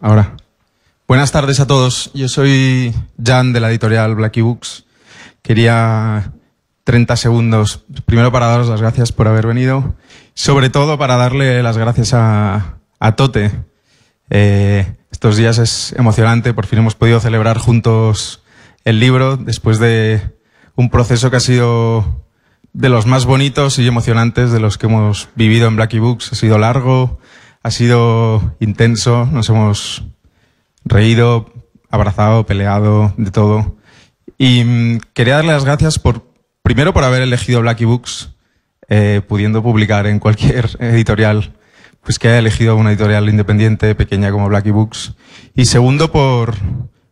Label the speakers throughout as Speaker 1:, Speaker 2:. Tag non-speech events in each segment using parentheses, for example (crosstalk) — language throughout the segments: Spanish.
Speaker 1: Ahora. Buenas tardes a todos. Yo soy Jan de la editorial Blacky Books. Quería 30 segundos. Primero para daros las gracias por haber venido. Sobre todo para darle las gracias a, Tote. Eh, estos días es emocionante. Por fin hemos podido celebrar juntos el libro después de un proceso que ha sido de los más bonitos y emocionantes de los que hemos vivido en Blacky Books. Ha sido largo, ha sido intenso, nos hemos reído, abrazado, peleado, de todo. Y mm, quería darle las gracias por, primero por haber elegido Blacky Books, eh, pudiendo publicar en cualquier (laughs) editorial, pues que haya elegido una editorial independiente, pequeña como Blacky Books. Y segundo por,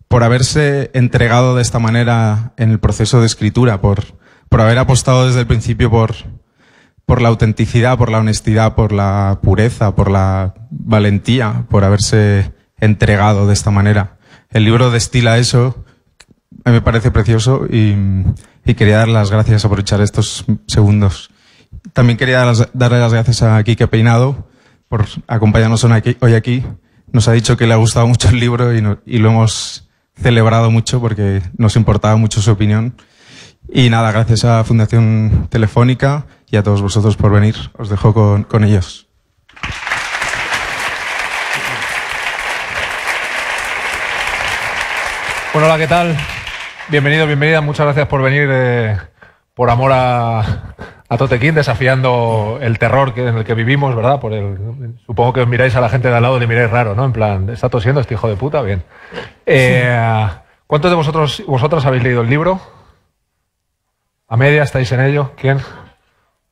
Speaker 1: por haberse entregado de esta manera en el proceso de escritura, por, por haber apostado desde el principio por, por la autenticidad, por la honestidad, por la pureza, por la valentía, por haberse entregado de esta manera. El libro destila eso, me parece precioso y, quería dar las gracias, aprovechar estos segundos. También quería darle las gracias a Quique Peinado por acompañarnos hoy aquí. Nos ha dicho que le ha gustado mucho el libro y, y lo hemos celebrado mucho porque nos importaba mucho su opinión. Y nada, gracias a Fundación Telefónica y a todos vosotros por venir. Os dejo con, ellos.
Speaker 2: Bueno, hola, ¿qué tal? Bienvenido, bienvenida. Muchas gracias por venir, eh, por amor a, Totequín, desafiando el terror en el que vivimos, ¿verdad? Por el, supongo que os miráis a la gente de al lado y le miráis raro, ¿no? En plan, ¿está tosiendo este hijo de puta? Bien.
Speaker 3: Eh,
Speaker 2: ¿Cuántos de vosotros vosotras habéis leído el libro? ¿A media estáis en ello? ¿Quién?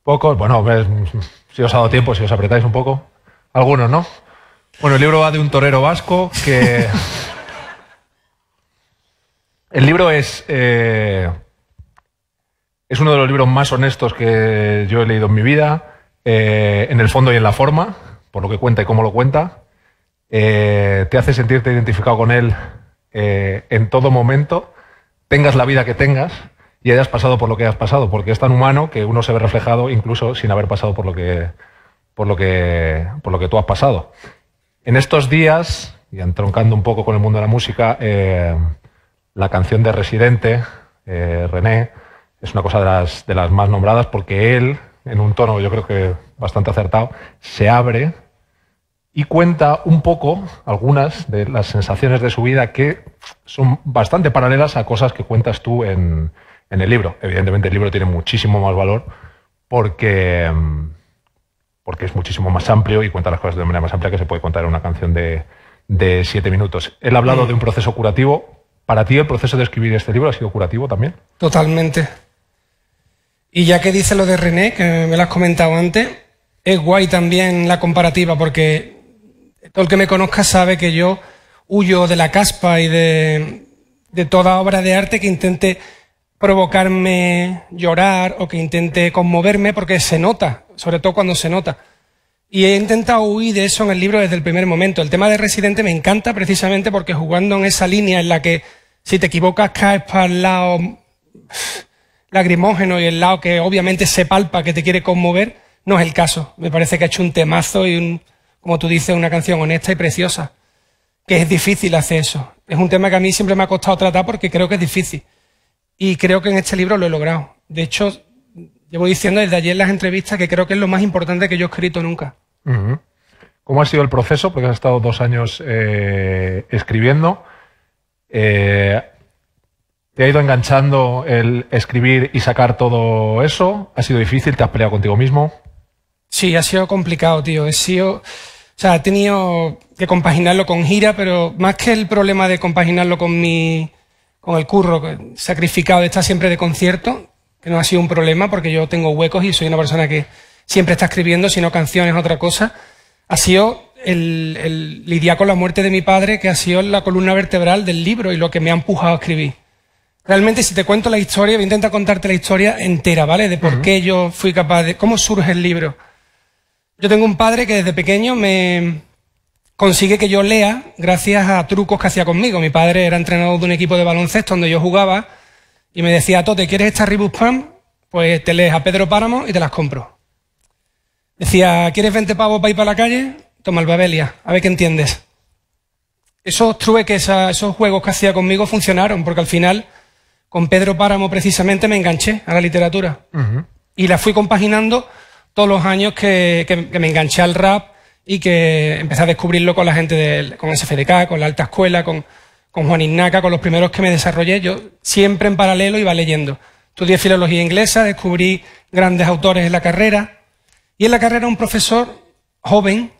Speaker 2: ¿Pocos? Bueno, si os ha dado tiempo, si os apretáis un poco. Algunos, ¿no? Bueno, el libro va de un torero vasco que... (laughs) el libro es... Eh, es uno de los libros más honestos que yo he leído en mi vida, eh, en el fondo y en la forma, por lo que cuenta y cómo lo cuenta. Eh, te hace sentirte identificado con él en todo momento, tengas la vida que tengas, y hayas pasado por lo que has pasado, porque es tan humano que uno se ve reflejado incluso sin haber pasado por lo que, por lo que, por lo que tú has pasado. En estos días, y entroncando un poco con el mundo de la música, eh, la canción de Residente, eh, René, es una cosa las, de las más nombradas porque él, en un tono yo creo que bastante acertado, se abre y cuenta un poco algunas de las sensaciones de su vida que son bastante paralelas a cosas que cuentas tú en, en el libro. Evidentemente el libro tiene muchísimo más valor porque, mm, porque es muchísimo más amplio y cuenta las cosas de manera más amplia que se puede contar en una canción de, siete minutos. Él ha hablado de un proceso curativo. ¿Para ti el proceso de escribir este libro ha sido curativo también?
Speaker 3: Totalmente. Y ya que dice lo de René, que me lo has comentado antes, es guay también la comparativa porque todo el que me conozca sabe que yo huyo de la caspa y de toda obra de arte que intente provocarme llorar o que intente conmoverme porque se nota, sobre todo cuando se nota. Y he intentado huir de eso en el libro desde el primer momento. El tema de Residente me encanta precisamente porque jugando en esa línea en la que si te equivocas caes para el lado lagrimógeno y el lado que obviamente se palpa, que te quiere conmover, no es el caso. Me parece que ha hecho un temazo y un, como tú dices, una canción honesta y preciosa. Que es difícil hacer eso. Es un tema que a mí siempre me ha costado tratar porque creo que es difícil. Y creo que en este libro lo he logrado. De hecho, llevo diciendo desde ayer en las entrevistas que creo que es lo más importante que yo he escrito nunca.
Speaker 2: ¿Cómo ha sido el proceso? Porque has estado dos años eh, escribiendo. Eh, ¿Te ha ido enganchando el escribir y sacar todo eso? ¿Ha sido difícil? ¿Te has peleado contigo mismo?
Speaker 3: Sí, ha sido complicado, tío. He sido. O sea, he tenido que compaginarlo con gira, pero más que el problema de compaginarlo con mi con el curro sacrificado está siempre de concierto, que no ha sido un problema porque yo tengo huecos y soy una persona que siempre está escribiendo, sino canciones, otra cosa, ha sido el, lidiar con la muerte de mi padre, que ha sido la columna vertebral del libro y lo que me ha empujado a escribir. Realmente, si te cuento la historia, voy a intentar contarte la historia entera, ¿vale? De por qué yo fui capaz de... ¿Cómo surge el libro? Yo tengo un padre que desde pequeño me, consigue que yo lea gracias a trucos que hacía conmigo. Mi padre era entrenador de un equipo de baloncesto donde yo jugaba y me decía, Tote, ¿quieres esta Rebus Pam? Pues te lees a Pedro Páramo y te las compro. Decía, ¿quieres 20 pavos para ir para la calle? Toma el Babelia, a ver qué entiendes. Esos trueques, esos juegos que hacía conmigo funcionaron, porque al final con Pedro Páramo precisamente me enganché a la literatura. Y la fui compaginando todos los años que me enganché al rap, y que empecé a descubrirlo con la gente del, con SFDK, con la alta escuela, con, Juan Ignaca, con los primeros que me desarrollé. Yo siempre en paralelo iba leyendo. Estudié filología inglesa, descubrí grandes autores en la carrera. Y en la carrera un profesor joven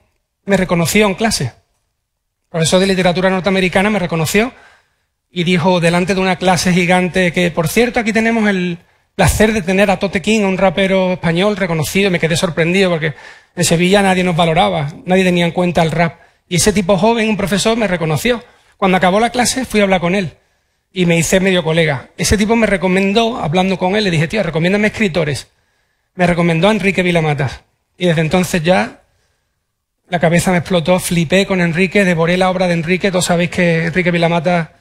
Speaker 3: me reconoció en clase. profesor de literatura norteamericana me reconoció y dijo delante de una clase gigante que, por cierto, aquí tenemos el, placer de tener a Tote King, un rapero español reconocido. Me quedé sorprendido porque en Sevilla nadie nos valoraba, nadie tenía en cuenta el rap. Y ese tipo joven, un profesor, me reconoció. Cuando acabó la clase fui a hablar con él y me hice medio colega. Ese tipo me recomendó, hablando con él, le dije, tío, recomiéndame escritores. Me recomendó a Enrique Vilamatas. Y desde entonces ya la cabeza me explotó, flipé con Enrique, devoré la obra de Enrique. Todos sabéis que Enrique Vilamata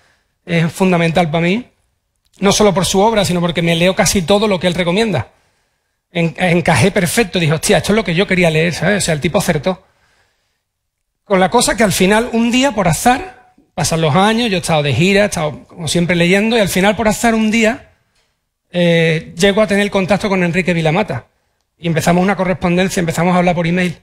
Speaker 3: es fundamental para mí. No solo por su obra, sino porque me leo casi todo lo que él recomienda. encajé perfecto, dije, hostia, esto es lo que yo quería leer, ¿sabes? O sea, el tipo acertó. Con la cosa que al final, un día, por azar, pasan los años, yo he estado de gira, he estado como siempre leyendo, y al final, por azar, un día, eh, llego a tener contacto con Enrique Vilamata. Y empezamos una correspondencia, empezamos a hablar por email.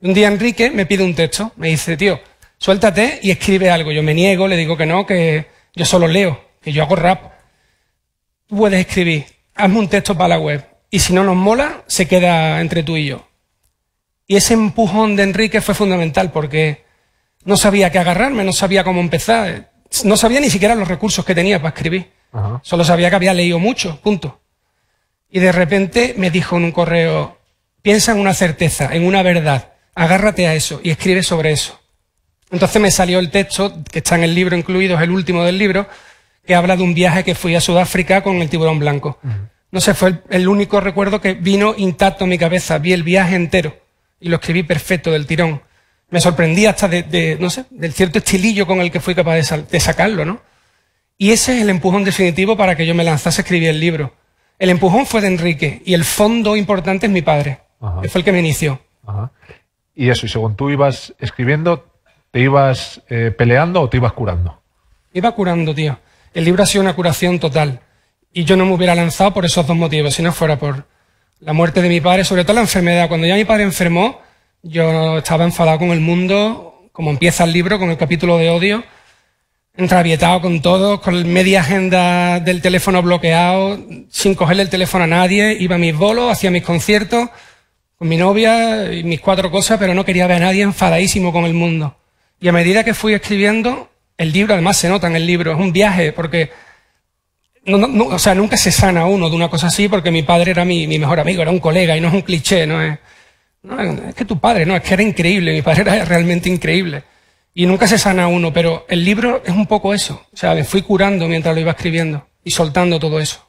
Speaker 3: un día Enrique me pide un texto, me dice, tío, suéltate y escribe algo. Yo me niego, le digo que no, que yo solo leo, que yo hago rap tú puedes escribir, hazme un texto para la web y si no nos mola, se queda entre tú y yo. Y ese empujón de Enrique fue fundamental porque no sabía qué agarrarme, no sabía cómo empezar, no sabía ni siquiera los recursos que tenía para escribir. Solo sabía que había leído mucho, punto. Y de repente me dijo en un correo, piensa en una certeza, en una verdad, agárrate a eso y escribe sobre eso. Entonces me salió el texto, que está en el libro incluido, es el último del libro, que habla de un viaje que fui a Sudáfrica con el tiburón blanco. No sé, fue el, único recuerdo que vino intacto a mi cabeza. Vi el viaje entero y lo escribí perfecto del tirón. Me sorprendí hasta de, no sé, del cierto estilillo con el que fui capaz de, sacarlo, ¿no? Y ese es el empujón definitivo para que yo me lanzase a escribir el libro. El empujón fue de Enrique y el fondo importante es mi padre, que fue el que me inició.
Speaker 2: Y eso, y según tú ibas escribiendo, ¿te ibas eh, peleando o te ibas curando?
Speaker 3: Iba curando, tío. El libro ha sido una curación total. Y yo no me hubiera lanzado por esos dos motivos, si no fuera por la muerte de mi padre, sobre todo la enfermedad. Cuando ya mi padre enfermó, yo estaba enfadado con el mundo, como empieza el libro, con el capítulo de odio, entravietado con todo, con media agenda del teléfono bloqueado, sin cogerle el teléfono a nadie, iba a mis bolos, hacía mis conciertos, con mi novia y mis cuatro cosas, pero no quería ver a nadie enfadadísimo con el mundo. Y a medida que fui escribiendo, el libro además se nota en el libro, es un viaje porque o sea, nunca se sana uno de una cosa así porque mi padre era mi, mejor amigo, era un colega y no es un cliché, no es, es que tu padre, no, es que era increíble, mi padre (laughs) era realmente increíble. Y nunca se sana uno, pero el libro es un poco eso. O sea, me fui curando mientras lo iba escribiendo y soltando todo eso.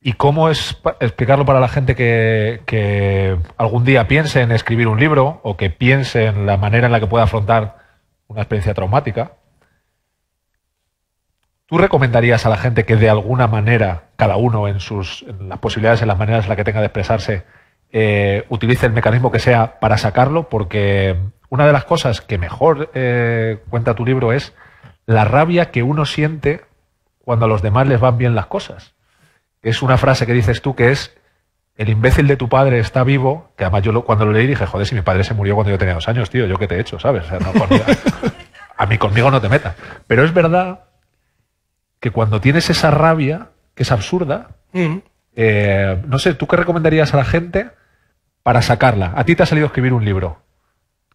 Speaker 2: ¿Y cómo es explicarlo para la gente que, que algún día piense en escribir un libro o que piense en la manera en la que pueda afrontar una experiencia traumática, ¿tú recomendarías a la gente que de alguna manera, cada uno en sus las posibilidades, en las maneras en las que tenga de expresarse, eh, utilice el mecanismo que sea para sacarlo? Porque una de las cosas que mejor eh, cuenta tu libro es la rabia que uno siente cuando a los demás les van bien las cosas. Es una frase que dices tú que es el imbécil de tu padre está vivo, que además yo cuando lo leí dije, joder, si mi padre se murió cuando yo tenía dos años, tío, yo qué te he hecho, ¿sabes? a mí conmigo no te metas. Pero es verdad que cuando tienes esa rabia, que es absurda, mm. eh, no sé, ¿tú qué recomendarías a la gente para sacarla? A ti te ha salido escribir un libro.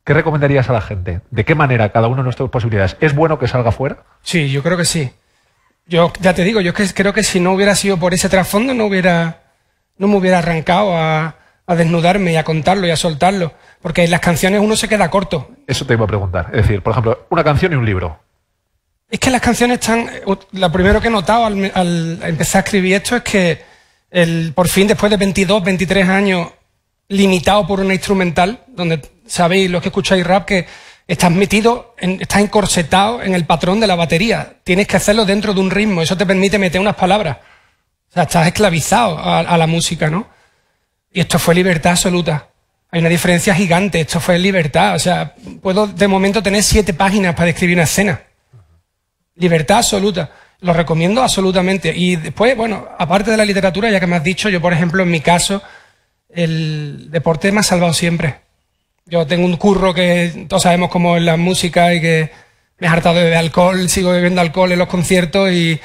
Speaker 2: ¿Qué recomendarías
Speaker 3: a la gente? ¿De qué manera cada uno de nuestras posibilidades? ¿Es bueno que salga fuera? Sí, yo creo que sí. Yo ya te digo, yo que, creo que si no hubiera sido por ese trasfondo no hubiera no me hubiera arrancado a, desnudarme y a contarlo y a soltarlo. Porque en las canciones uno se queda corto.
Speaker 2: Eso te iba a preguntar. Es decir, por ejemplo, una canción y un libro.
Speaker 3: Es que las canciones están. Eh, lo primero que he notado al, empezar a escribir esto es que el, por fin, después de 22, 23 años, limitado por una instrumental, donde sabéis, los que escucháis rap, que estás metido, en, estás encorsetado en el patrón de la batería. Tienes que hacerlo dentro de un ritmo. Eso te permite meter unas palabras. O sea, estás esclavizado a, la música, ¿no? Y esto fue libertad absoluta. Hay una diferencia gigante. Esto fue libertad. O sea, puedo de momento tener siete páginas para describir una escena. Libertad absoluta. Lo recomiendo absolutamente. Y después, bueno, aparte de la literatura, ya que me has dicho, yo, por ejemplo, en mi caso, el deporte me ha salvado siempre. Yo tengo un curro que todos sabemos cómo es la música y que me he hartado de alcohol, sigo bebiendo alcohol en los conciertos y,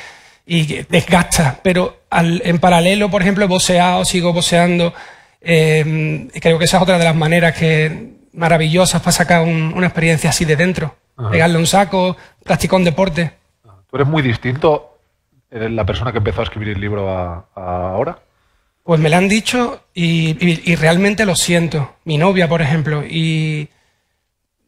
Speaker 3: y desgasta. Pero en paralelo, por ejemplo, he boceado, sigo boceando. Eh, creo que esa es otra de las maneras que maravillosas para sacar una experiencia así de dentro. Pegarle un saco, practicar un deporte.
Speaker 2: ¿Tú eres muy distinto la persona que empezó a escribir el libro ahora?
Speaker 3: Pues me lo han dicho y, y, realmente lo siento. Mi novia, por ejemplo, y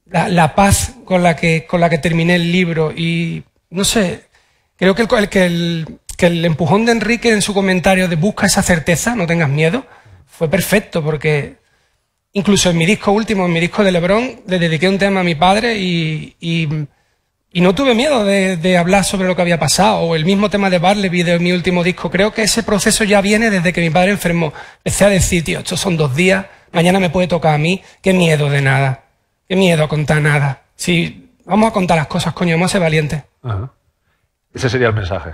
Speaker 3: la, la, paz con la, que, con la que terminé el libro y no sé, creo que el, que el, que el empujón de Enrique en su comentario de busca esa certeza, no tengas miedo, fue perfecto porque incluso en mi disco último, en mi disco de Lebrón, le dediqué un tema a mi padre y, no tuve miedo de, hablar sobre lo que había pasado. O el mismo tema de vi de mi último disco. Creo que ese proceso ya viene desde que mi padre enfermó. Empecé a decir, tío, estos son dos días, mañana me puede tocar a mí. Qué miedo de nada. Qué miedo a contar nada. Si vamos a contar las cosas, coño, vamos a ser valientes.
Speaker 2: Ese sería el mensaje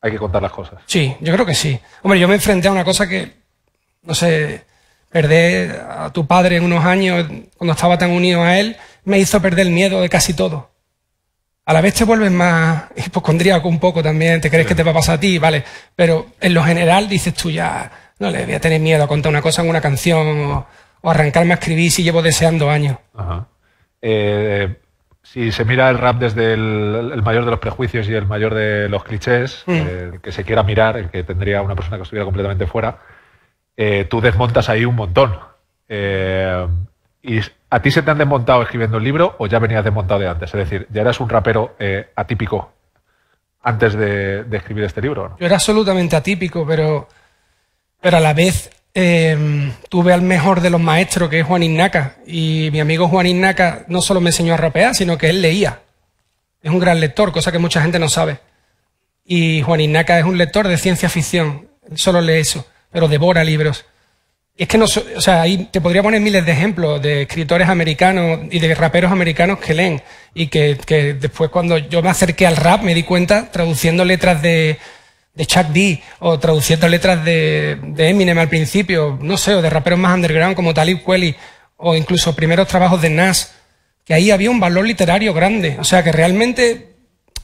Speaker 2: hay que contar las cosas.
Speaker 3: Sí, yo creo que sí. Hombre, yo me enfrenté a una cosa que, no sé, perder a tu padre en unos años, cuando estaba tan unido a él, me hizo perder el miedo de casi todo. A la vez te vuelves más hipocondríaco un poco también, te crees que te va a pasar a ti, vale, pero en lo general dices tú ya, no le voy a tener miedo a contar una cosa en una canción o, arrancarme a escribir si llevo deseando años. Ajá.
Speaker 2: Eh, si se mira el rap desde el, mayor de los prejuicios y el mayor de los clichés, mm. eh, que se quiera mirar, el que tendría una persona que estuviera completamente fuera, eh, tú desmontas ahí un montón. Eh, ¿Y a ti se te han desmontado escribiendo el libro o ya venías desmontado de antes? Es decir, ¿ya eras un rapero atípico antes de, escribir este libro?
Speaker 3: Yo era absolutamente atípico, pero, pero a la vez Em, tuve al mejor de los maestros, que es Juan Ignaca. Y mi amigo Juan Ignaca no solo me enseñó a rapear, sino que él leía. Es un gran lector, cosa que mucha gente no sabe. Y Juan Ignaca es un lector de ciencia ficción. solo lee eso, pero devora libros. es que no, o sea, ahí te podría poner miles de ejemplos de escritores americanos y de raperos americanos que leen. Y que después cuando yo me acerqué al rap me di cuenta traduciendo letras de, de Chuck D o traduciendo letras de, Eminem al principio, no sé, o de raperos más underground como Talib Kweli o incluso primeros trabajos de Nas, que ahí había un valor literario grande. O sea, que realmente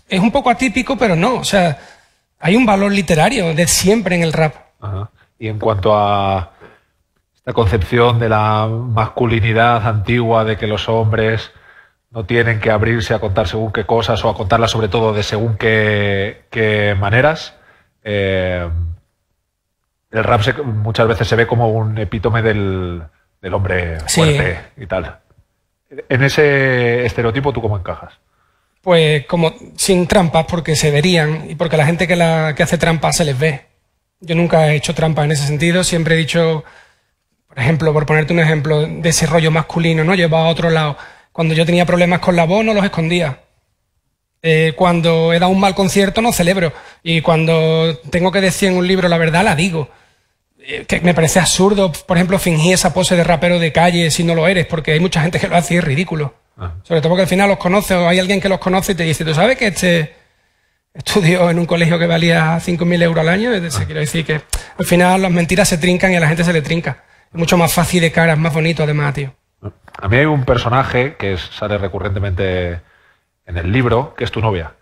Speaker 3: es un poco atípico, pero no. O sea, hay un valor literario de siempre en el rap.
Speaker 2: Y en cuanto a esta concepción de la masculinidad antigua, de que los hombres no tienen que abrirse a contar según qué cosas o a contarlas sobre todo de según qué maneras, eh, el rap muchas veces se ve como un epítome del, hombre fuerte y tal. ¿En ese estereotipo tú cómo encajas?
Speaker 3: Pues como sin trampas, porque se verían y porque la gente que, hace trampas se les ve. Yo nunca he hecho trampas en ese sentido, siempre he dicho, por ejemplo, por ponerte un ejemplo de ese rollo masculino, ¿no? Llevaba a otro lado. Cuando yo tenía problemas con la voz, no los escondía. Eh, cuando he dado un mal concierto no celebro. Y cuando tengo que decir en un libro la verdad, la digo. Eh, que me parece absurdo, por ejemplo, fingir esa pose de rapero de calle si no lo eres, porque hay mucha gente que lo hace y es ridículo. Ah. Sobre todo porque al final los conoces o hay alguien que los conoce y te dice, ¿tú sabes que este estudió en un colegio que valía 5.000 euros al año? Se ah. quiere decir que al final las mentiras se trincan y a la gente se le trinca. Es mucho más fácil de cara, es más bonito además, tío.
Speaker 2: A mí hay un personaje que sale recurrentemente en el libro, que es tu novia.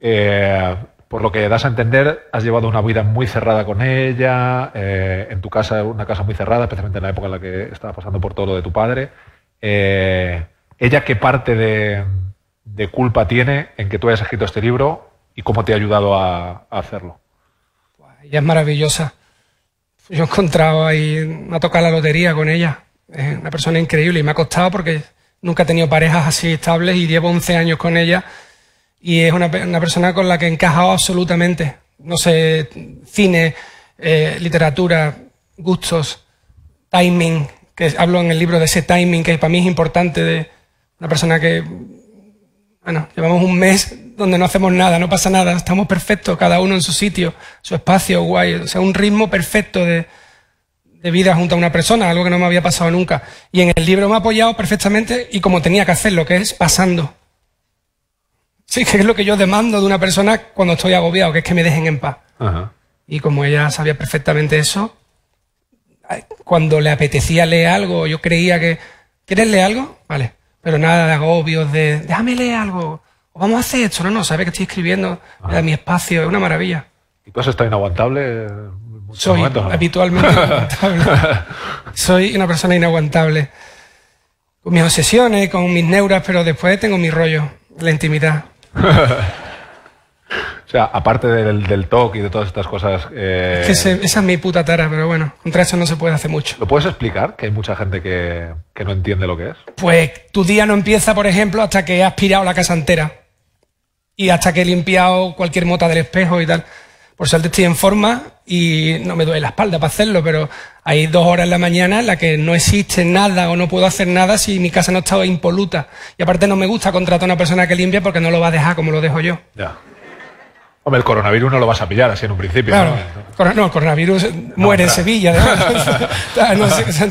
Speaker 2: Eh, por lo que das a entender, has llevado una vida muy cerrada con ella, eh, en tu casa, una casa muy cerrada, especialmente en la época en la que estaba pasando por todo lo de tu padre. Eh, ¿Ella qué parte de, culpa tiene en que tú hayas escrito este libro y cómo te ha ayudado a, a hacerlo?
Speaker 3: Pues ella es maravillosa. Yo he encontrado ahí, me ha tocado la lotería con ella. Es una persona increíble y me ha costado porque nunca he tenido parejas así estables y llevo 11 años con ella y es una, una persona con la que he encajado absolutamente. No sé, cine, eh, literatura, gustos, timing, que hablo en el libro de ese timing que para mí es importante de una persona que, bueno, llevamos un mes donde no hacemos nada, no pasa nada, estamos perfectos, cada uno en su sitio, su espacio, guay, o sea, un ritmo perfecto de, de vida junto a una persona, algo que no me había pasado nunca. Y en el libro me ha apoyado perfectamente y como tenía que hacer lo que es pasando. Sí, que es lo que yo demando de una persona cuando estoy agobiado, que es que me dejen en paz. Y como ella sabía perfectamente eso, cuando le apetecía leer algo, yo creía que, ¿quieres leer algo? Vale, pero nada de agobios, de, déjame leer algo, o vamos a hacer esto, no, no, sabes que estoy escribiendo, da mi espacio, es una maravilla. ¿Y todo está inaguantable soy habitualmente (laughs) inaguantable. soy una persona inaguantable. Con mis obsesiones, con mis neuras, pero después tengo mi rollo, la intimidad. (laughs) o
Speaker 2: sea, aparte del, del y de todas estas cosas... Eh, esa
Speaker 3: es mi puta tara, pero bueno, contra
Speaker 2: eso no se puede hacer mucho. ¿Lo puedes explicar? Que hay mucha gente que, no entiende lo que es.
Speaker 3: Pues tu día no empieza, por ejemplo, hasta que he aspirado la casa entera. Y hasta que he limpiado cualquier mota del espejo y tal. Por suerte estoy en forma y no me duele la espalda para hacerlo, pero hay dos horas en la mañana en las que no existe nada o no puedo hacer nada si mi casa no está impoluta. Y aparte no me gusta contratar a una persona que limpia porque no lo va a dejar como lo dejo yo.
Speaker 2: Ya. Hombre, el coronavirus no lo vas a pillar así en un principio.
Speaker 3: No, el coronavirus muere en Sevilla. (laughs) (laughs) Ah, ¿no?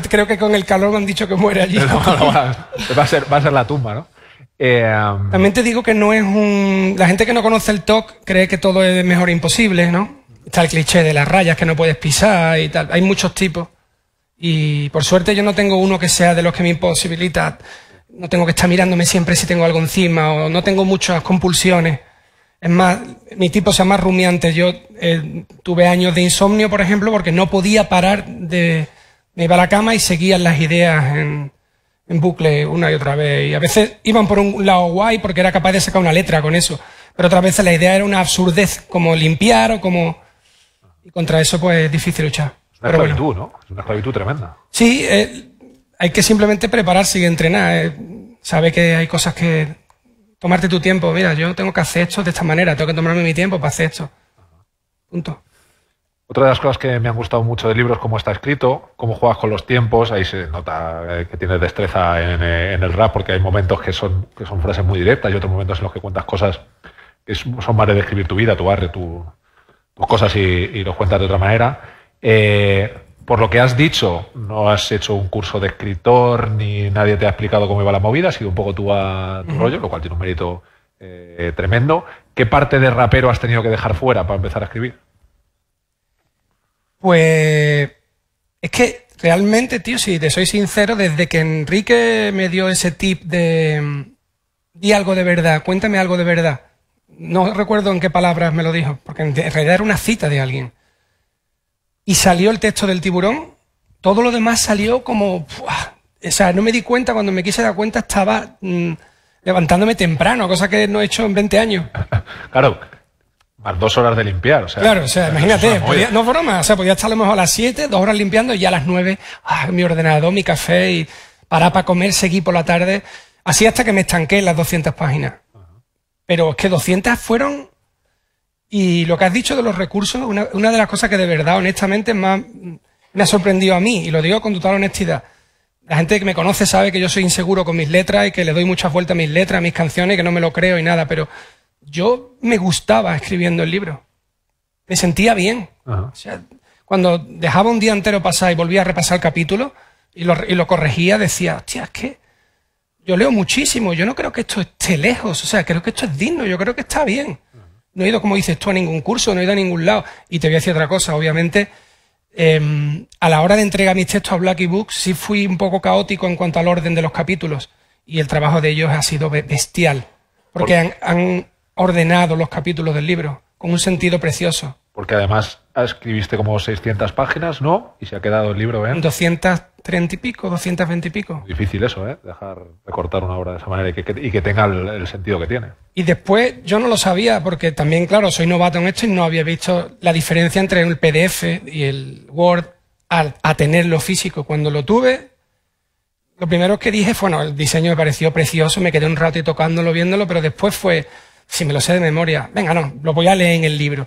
Speaker 3: creo que con el calor me han dicho que muere allí. va, a ser, va a ser la tumba, ¿no?
Speaker 2: Em,
Speaker 3: También te digo que no es un. La gente que no conoce el TOC cree que todo es mejor imposible, ¿no? Está el cliché de las rayas que no puedes pisar y tal. Hay muchos tipos. Y por suerte yo no tengo uno que sea de los que me imposibilita. No tengo que estar mirándome siempre si tengo algo encima o no tengo muchas compulsiones. Es más, mi tipo sea más rumiante. Yo eh, tuve años de insomnio, por ejemplo, porque no podía parar de... Me iba a la cama y seguían las ideas en en bucle una y otra vez. Y a veces iban por un lado guay porque era capaz de sacar una letra con eso. Pero otras veces la idea era una absurdez, como limpiar o como... Y contra eso pues es difícil luchar. Es una esclavitud,
Speaker 2: ¿no? Es una esclavitud tremenda.
Speaker 3: Sí, eh, hay que simplemente prepararse y entrenar. Eh. Sabe que hay cosas que... Tomarte tu tiempo. Mira, yo tengo que hacer esto de esta manera. Tengo que tomarme mi tiempo para hacer esto.
Speaker 2: Punto. Otra de las cosas que me han gustado mucho del libro es cómo está escrito, cómo juegas con los tiempos, ahí se nota eh, que tienes destreza eh, en, el rap porque hay momentos que son, que son frases muy directas y otros momentos en los que cuentas cosas que son más de describir tu vida, tu barrio, tus cosas y, los cuentas de otra manera. Eh, por lo que has dicho, no has hecho un curso de escritor ni nadie te ha explicado cómo iba la movida, ha sido un poco tu, a, rollo, lo cual tiene un mérito tremendo. ¿Qué parte de rapero has tenido que dejar fuera para empezar a escribir?
Speaker 3: Pues es que realmente, tío, si te soy sincero, desde que Enrique me dio ese tip de mm, di algo de verdad, cuéntame algo de verdad. No recuerdo en qué palabras me lo dijo, porque en realidad era una cita de alguien. Y salió el texto del tiburón, todo lo demás salió como... o sea, no me di cuenta, cuando me quise dar cuenta estaba mm, levantándome temprano, cosa que no he hecho en 20 años. (laughs)
Speaker 2: Claro, dos horas de limpiar. O sea, claro, o sea, imagínate, no
Speaker 3: no broma, o sea, podía estar a lo mejor a las siete, dos horas limpiando y ya a las nueve, ah, mi ordenador, mi café y parar para comer, seguí por la tarde. Así hasta que me estanqué en las 200 páginas. Pero es que 200 fueron... Y lo que has dicho de los recursos, una, de las cosas que de verdad, honestamente, más me ha sorprendido a mí, y lo digo con total honestidad. La gente que me conoce sabe que yo soy inseguro con mis letras y que le doy muchas vueltas a mis letras, a mis canciones, que no me lo creo y nada, pero yo me gustaba escribiendo el libro. Me sentía bien. O sea, cuando dejaba un día entero pasar y volvía a repasar el capítulo y lo, corregía, decía, hostia, es que yo leo muchísimo, yo no creo que esto esté lejos, o sea, creo que esto es digno, yo creo que está bien. No he ido, como dices tú, a ningún curso, no he ido a ningún lado. Y te voy a decir otra cosa, obviamente, em, a la hora de entregar mis textos a Black Books sí fui un poco caótico en cuanto al orden de los capítulos y el trabajo de ellos ha sido bestial, porque han ordenado los capítulos del libro, con un sentido precioso.
Speaker 2: Porque además ah, escribiste como 600 páginas, ¿no? Y se ha quedado el libro,
Speaker 3: ¿eh? 230 y pico, 220 y pico.
Speaker 2: Difícil eso, ¿eh? Dejar recortar una obra de esa manera y que, tenga el, sentido que tiene.
Speaker 3: Y después yo no lo sabía porque también, claro, soy novato en esto y no había visto la diferencia entre el PDF y el Word a, a tenerlo físico. Cuando lo tuve, lo primero que dije fue, bueno, el diseño me pareció precioso, me quedé un rato tocándolo, viéndolo, pero después fue si me lo sé de memoria, venga, no, lo voy a leer en el libro.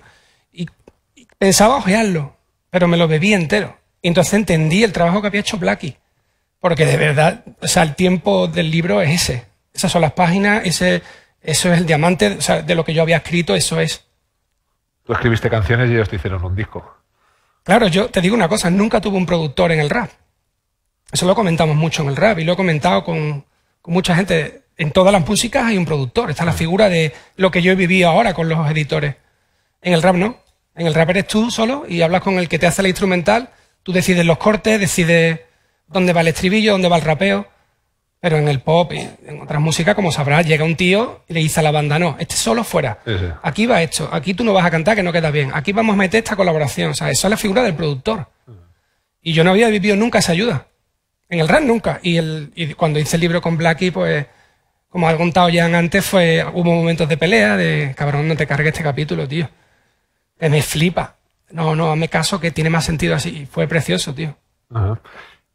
Speaker 3: Y, pensaba ojearlo, pero me lo bebí entero. Y entonces entendí el trabajo que había hecho Blackie. Porque de verdad, o sea, el tiempo del libro es ese. Esas son las páginas, ese, eso es el diamante de lo que yo había escrito, eso es.
Speaker 2: Tú escribiste canciones y ellos te hicieron un disco.
Speaker 3: Claro, yo te digo una cosa, nunca tuvo un productor en el rap. Eso lo comentamos mucho en el rap y lo he comentado con mucha gente en todas las músicas hay un productor. Está la ah. figura de lo que yo he vivido ahora con los editores. En el rap no. En el rap eres tú solo y hablas con el que te hace la instrumental. Tú decides los cortes, decides dónde va el estribillo, dónde va el rapeo. Pero en el pop y en otras músicas, como sabrás, llega un tío y le dice a la banda, no, este solo fuera. Aquí va esto, aquí tú no vas a cantar que no queda bien. Aquí vamos a meter esta colaboración. O sea, eso es la figura del productor. Mm. Y yo no había vivido nunca esa ayuda. En el rap nunca. Y, y cuando hice el libro con Blackie, pues como has contado ya antes, fue, hubo momentos de pelea, de cabrón, no te cargues este capítulo, tío. me flipa. No, no, hazme caso que tiene más sentido así. Fue precioso, tío.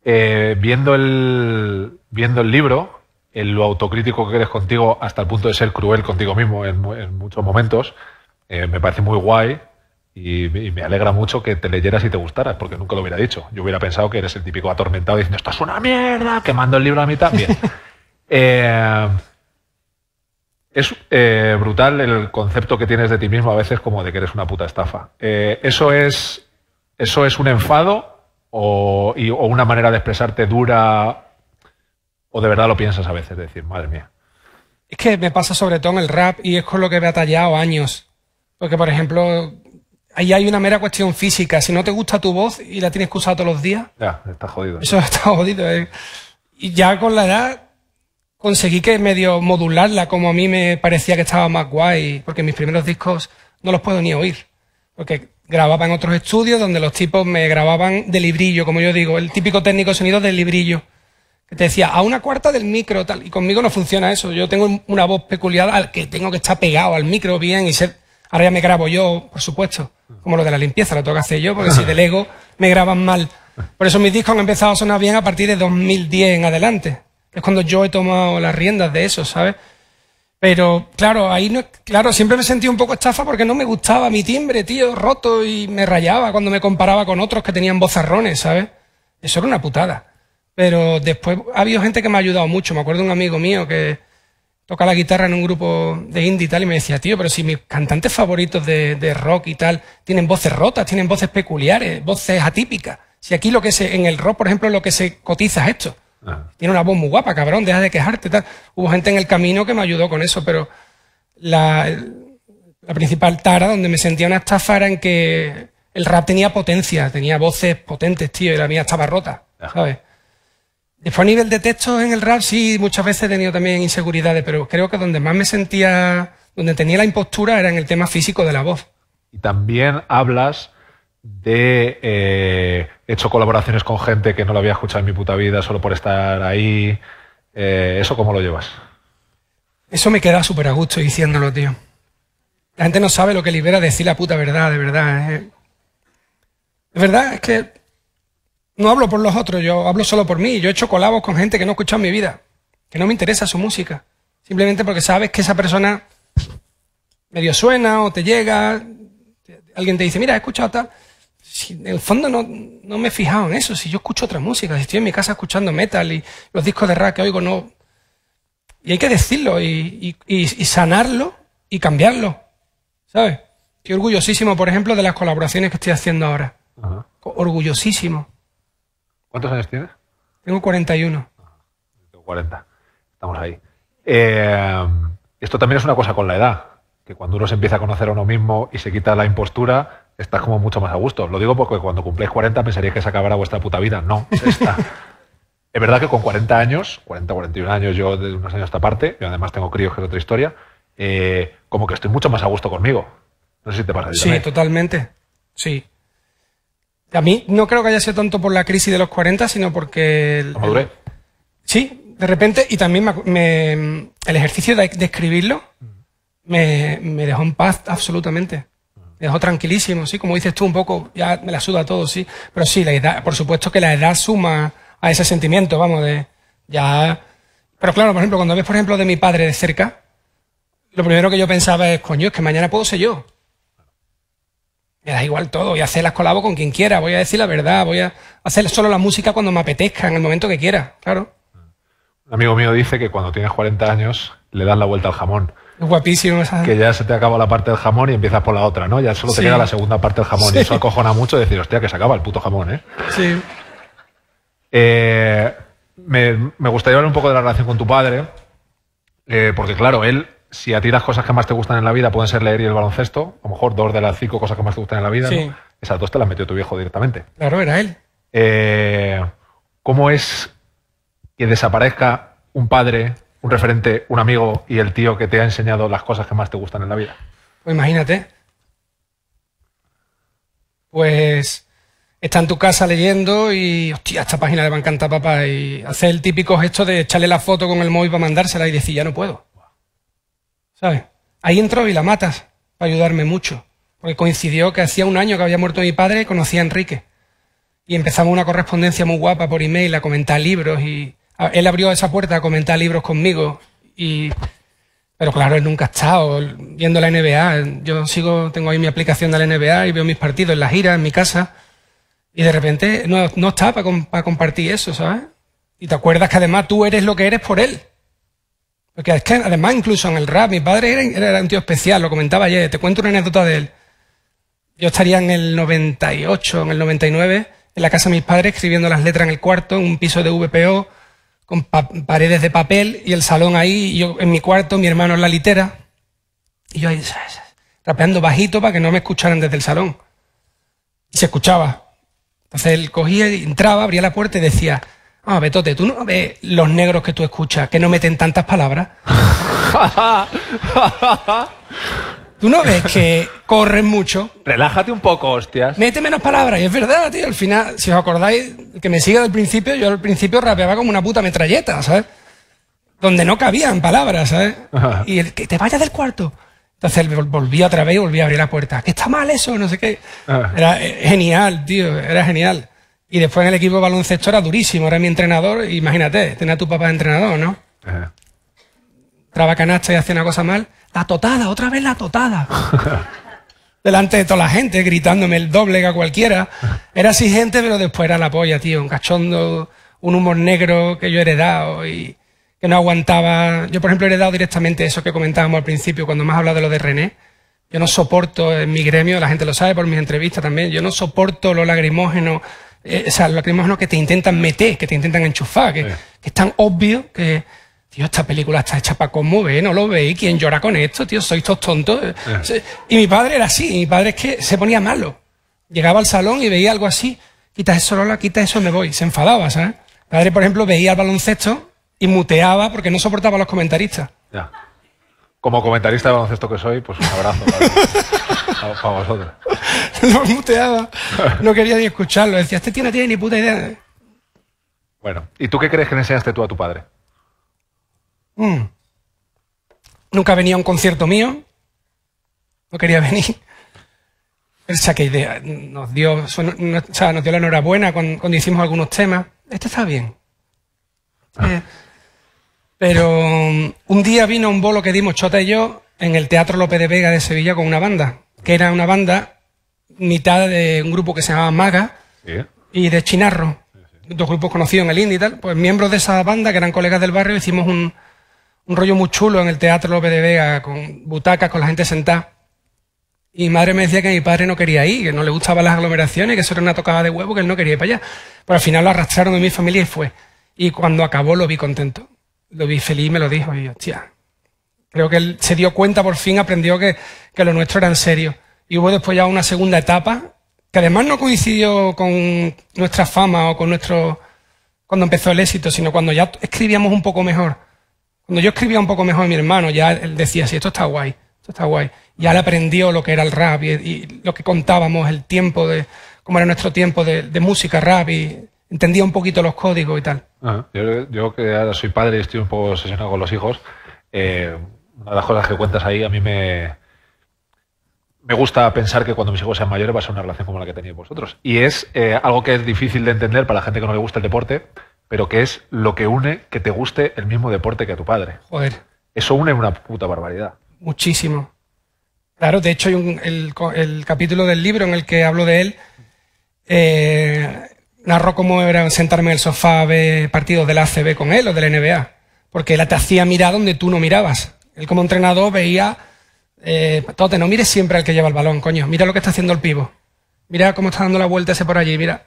Speaker 2: Eh, viendo, el, viendo el libro, el, lo autocrítico que eres contigo hasta el punto de ser cruel contigo mismo en, muchos momentos, eh, me parece muy guay y, me alegra mucho que te leyeras y te gustaras, porque nunca lo hubiera dicho. Yo hubiera pensado que eres el típico atormentado diciendo, esto es una mierda, quemando el libro a mitad. Bien. (laughs) Eh, es eh, brutal el concepto que tienes de ti mismo a veces como de que eres una puta estafa. Eh, eso, es, ¿Eso es un enfado o, una manera de expresarte dura o de verdad lo piensas a veces? Decir, madre
Speaker 3: mía. Es que me pasa sobre todo en el rap y es con lo que he batallado años. Porque, por ejemplo, ahí hay una mera cuestión física. Si no te gusta tu voz y la tienes que usar todos los días...
Speaker 2: Ya, está jodido. Eso (laughs)
Speaker 3: está jodido. Y ya con la edad conseguí que medio modularla como a mí me parecía que estaba más guay, porque mis primeros discos no los puedo ni oír, porque grababa en otros estudios donde los tipos me grababan de librillo, como yo digo, el típico técnico de sonido del librillo, que te decía a una cuarta del micro, tal, y conmigo no funciona eso, yo tengo una voz peculiar al que tengo que estar pegado al micro bien y ser, ahora ya me grabo yo, por supuesto, como lo de la limpieza, lo tengo que hacer yo, porque si ego me graban mal. Por eso mis discos han empezado a sonar bien a partir de 2010 en adelante es cuando yo he tomado las riendas de eso, ¿sabes? Pero claro, ahí no, claro, siempre me sentí un poco estafa porque no me gustaba mi timbre, tío, roto y me rayaba cuando me comparaba con otros que tenían bozarrones, ¿sabes? Eso era una putada. Pero después ha habido gente que me ha ayudado mucho. Me acuerdo de un amigo mío que toca la guitarra en un grupo de indie y tal y me decía, tío, pero si mis cantantes favoritos de, de rock y tal tienen voces rotas, tienen voces peculiares, voces atípicas. Si aquí lo que se, en el rock, por ejemplo, lo que se cotiza es esto Ah. Tiene una voz muy guapa, cabrón, deja de quejarte. Tal. Hubo gente en el camino que me ayudó con eso, pero la, principal tara donde me sentía una estafa era en que el rap tenía potencia, tenía voces potentes, tío, y la mía estaba rota, Después a nivel de texto en el rap, sí, muchas veces he tenido también inseguridades, pero creo que donde más me sentía, donde tenía la impostura era en el tema físico de la voz.
Speaker 2: Y también hablas de eh, hecho colaboraciones con gente que no la había escuchado en mi puta vida solo por estar ahí. Eh, ¿Eso cómo lo llevas?
Speaker 3: Eso me queda súper a gusto diciéndolo, tío. La gente no sabe lo que libera decir la puta verdad, de verdad. Eh. De verdad, es que no hablo por los otros, yo hablo solo por mí. Yo he hecho colabos con gente que no he escuchado en mi vida, que no me interesa su música. Simplemente porque sabes que esa persona medio suena o te llega. Alguien te dice, mira, he escuchado tal en el fondo no, me he fijado en eso. Si yo escucho otra música, si estoy en mi casa escuchando metal y los discos de rap que oigo, no. Y hay que decirlo y, sanarlo y cambiarlo. ¿Sabes? Estoy orgullosísimo, por ejemplo, de las colaboraciones que estoy haciendo ahora. Orgullosísimo.
Speaker 2: ¿Cuántos años tienes?
Speaker 3: Tengo 41.
Speaker 2: Tengo 40. Estamos ahí. Eh, esto también es una cosa con la edad, que cuando uno se empieza a conocer a uno mismo y se quita la impostura, estás como mucho más a gusto. Lo digo porque cuando cumpléis 40 pensaría que se acabará vuestra puta vida. No, está. (laughs) es verdad que con 40 años, 40, 41 años yo de unos años a esta parte, yo además tengo críos que es otra historia, eh, como que estoy mucho más a gusto conmigo. No sé si te
Speaker 3: pasa. Sí, totalmente. Sí. A mí no creo que haya sido tanto por la crisis de los 40, sino porque... sí, de repente, y también me, el ejercicio de, escribirlo mm. me, me dejó en paz absolutamente. Me dejó tranquilísimo, sí, como dices tú un poco, ya me la suda todo, sí. Pero sí, la por supuesto que la edad suma a ese sentimiento, vamos, de ya. Pero claro, por ejemplo, cuando ves, por ejemplo, de mi padre de cerca, lo primero que yo pensaba es, coño, es que mañana puedo ser yo. Me da igual todo, voy a hacer las colabos con quien quiera, voy a decir la verdad, voy a hacer solo la música cuando me apetezca, en el momento que quiera, claro.
Speaker 2: Un amigo mío dice que cuando tienes 40 años le das la vuelta al jamón.
Speaker 3: Guapísimo
Speaker 2: Que ya se te acaba la parte del jamón y empiezas por la otra, ¿no? Ya solo te queda la segunda parte del jamón. Y eso acojona mucho decir, hostia, que se acaba el puto jamón, ¿eh? Sí. Eh, me, gustaría hablar un poco de la relación con tu padre. Eh, porque, claro, él, si a ti las cosas que más te gustan en la vida pueden ser leer y el baloncesto, a lo mejor dos de las cinco cosas que más te gustan en la vida, ¿no? esas dos te las metió tu viejo
Speaker 3: directamente. Claro, era él.
Speaker 2: Eh, ¿Cómo es que desaparezca un padre un referente, un amigo y el tío que te ha enseñado las cosas que más te gustan en la vida?
Speaker 3: Pues imagínate. Pues está en tu casa leyendo y, hostia, esta página le va a encantar papá. Y hace el típico gesto de echarle la foto con el móvil para mandársela y decir, ya no puedo. ¿Sabes? Ahí entró y la matas para ayudarme mucho. Porque coincidió que hacía un año que había muerto mi padre y conocí a Enrique. Y empezamos una correspondencia muy guapa por email, a comentar libros y Ah, él abrió esa puerta a comentar libros conmigo y pero claro, él nunca ha estado viendo la NBA. Yo sigo, tengo ahí mi aplicación de la NBA y veo mis partidos en la gira, en mi casa. Y de repente no, no está para, compartir eso, ¿sabes? Y te acuerdas que además tú eres lo que eres por él. Porque que además incluso en el rap, mi padre era, era un tío especial, lo comentaba ayer, te cuento una anécdota de él. Yo estaría en el 98, en el 99, en la casa de mis padres escribiendo las letras en el cuarto, en un piso de VPO con paredes de papel y el salón ahí, y yo en mi cuarto, mi hermano en la litera, y yo ahí rapeando bajito para que no me escucharan desde el salón. Y se escuchaba. Entonces él cogía, entraba, abría la puerta y decía, ah, Betote, tú no ves los negros que tú escuchas, que no meten tantas palabras. (laughs) Tú no ves que corren mucho.
Speaker 2: Relájate un poco, hostias. Mete menos
Speaker 3: palabras. Y es verdad, tío. Al final, si os acordáis, que me siga del principio, yo al principio rapeaba como una puta metralleta, ¿sabes? Donde no cabían palabras, ¿sabes? Y el que te vayas del cuarto. Entonces él otra vez y volví a abrir la puerta. ¿Qué está mal eso? No sé qué. Era eh, genial, tío. Era genial. Y después en el equipo de baloncesto era durísimo. Era mi entrenador. Imagínate, tenía a tu papá de entrenador, ¿no? traba canasta y hacía una cosa mal. La totada, otra vez la totada. (laughs) Delante de toda la gente, gritándome el doble que cualquiera. Era así gente, pero después era la polla, tío. Un cachondo, un humor negro que yo he heredado y que no aguantaba. Yo, por ejemplo, he heredado directamente eso que comentábamos al principio, cuando más habla de lo de René. Yo no soporto en mi gremio, la gente lo sabe por mis entrevistas también, yo no soporto los lagrimógenos, eh, o sea, los lacrimógenos que te intentan meter, que te intentan enchufar, que es tan obvio que Tío, esta película está hecha para conmover, no lo veis, ¿quién llora con esto? Tío, sois todos tontos. Eh. Y mi padre era así, mi padre es que se ponía malo. Llegaba al salón y veía algo así, quitas eso, Lola, quita eso, me voy. Se enfadaba, ¿sabes? Mi padre, por ejemplo, veía el baloncesto y muteaba porque no soportaba a los comentaristas.
Speaker 2: Ya. Como comentarista de baloncesto que soy, pues un abrazo (laughs) para, vosotros.
Speaker 3: (laughs) Lo muteaba, no quería ni escucharlo. Decía, este tío no tiene ni puta idea.
Speaker 2: Bueno, ¿y tú qué crees que le enseñaste tú a tu padre?
Speaker 3: Mm. Nunca venía a un concierto mío. No quería (laughs) venir. que nos dio, o nos dio la enhorabuena cuando, hicimos algunos temas. Este está bien. pero mm, un día vino un bolo que dimos Chota y yo en el Teatro López de Vega de Sevilla con una banda, que era una banda mitad de un grupo que se llamaba Maga y de Chinarro, dos grupos conocidos en el indie y tal. Pues miembros de esa banda, que eran colegas del barrio, hicimos un, un rollo muy chulo en el Teatro López de Vega, con butacas, con la gente sentada. Y mi madre me decía que mi padre no quería ir, que no le gustaban las aglomeraciones, que eso era una tocada de huevo, que él no quería ir para allá. Pero al final lo arrastraron de mi familia y fue. Y cuando acabó lo vi contento. Lo vi feliz me lo dijo. Y yo, hostia, creo que él se dio cuenta por fin, aprendió que, que lo nuestro era en serio. Y hubo después ya una segunda etapa, que además no coincidió con nuestra fama o con nuestro... cuando empezó el éxito, sino cuando ya escribíamos un poco mejor cuando yo escribía un poco mejor a mi hermano, ya él decía, sí, esto está guay, esto está guay. Ya él aprendió lo que era el rap y, lo que contábamos, el tiempo de, cómo era nuestro tiempo de, música, rap y entendía un poquito los códigos y tal.
Speaker 2: Ah, yo, que ahora soy padre y estoy un poco obsesionado con los hijos, eh, una de las cosas que cuentas ahí a mí me, me gusta pensar que cuando mis hijos sean mayores va a ser una relación como la que tenéis vosotros. Y es eh, algo que es difícil de entender para la gente que no le gusta el deporte, pero que es lo que une que te guste el mismo deporte que a tu padre. Joder. Eso une una puta barbaridad.
Speaker 3: Muchísimo. Claro, de hecho hay un, el, capítulo del libro en el que hablo de él. Eh, narró cómo era sentarme en el sofá a ver partidos del ACB con él o del NBA. Porque él te hacía mirar donde tú no mirabas. Él como entrenador veía, eh, no mires siempre al que lleva el balón, coño. Mira lo que está haciendo el pivo. Mira cómo está dando la vuelta ese por allí, mira.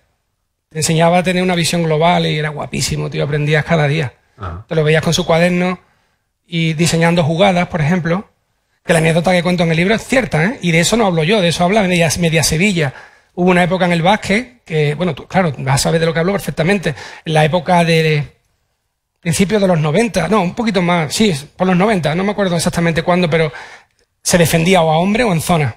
Speaker 3: Te enseñaba a tener una visión global y era guapísimo, tío, aprendías cada día. Te lo veías con su cuaderno y diseñando jugadas, por ejemplo, que la anécdota que cuento en el libro es cierta, ¿eh? y de eso no hablo yo, de eso habla Media, Sevilla. Hubo una época en el básquet que, bueno, tú, claro, vas a saber de lo que hablo perfectamente, en la época de principios de los 90, no, un poquito más, sí, por los 90, no me acuerdo exactamente cuándo, pero se defendía o a hombre o en zona.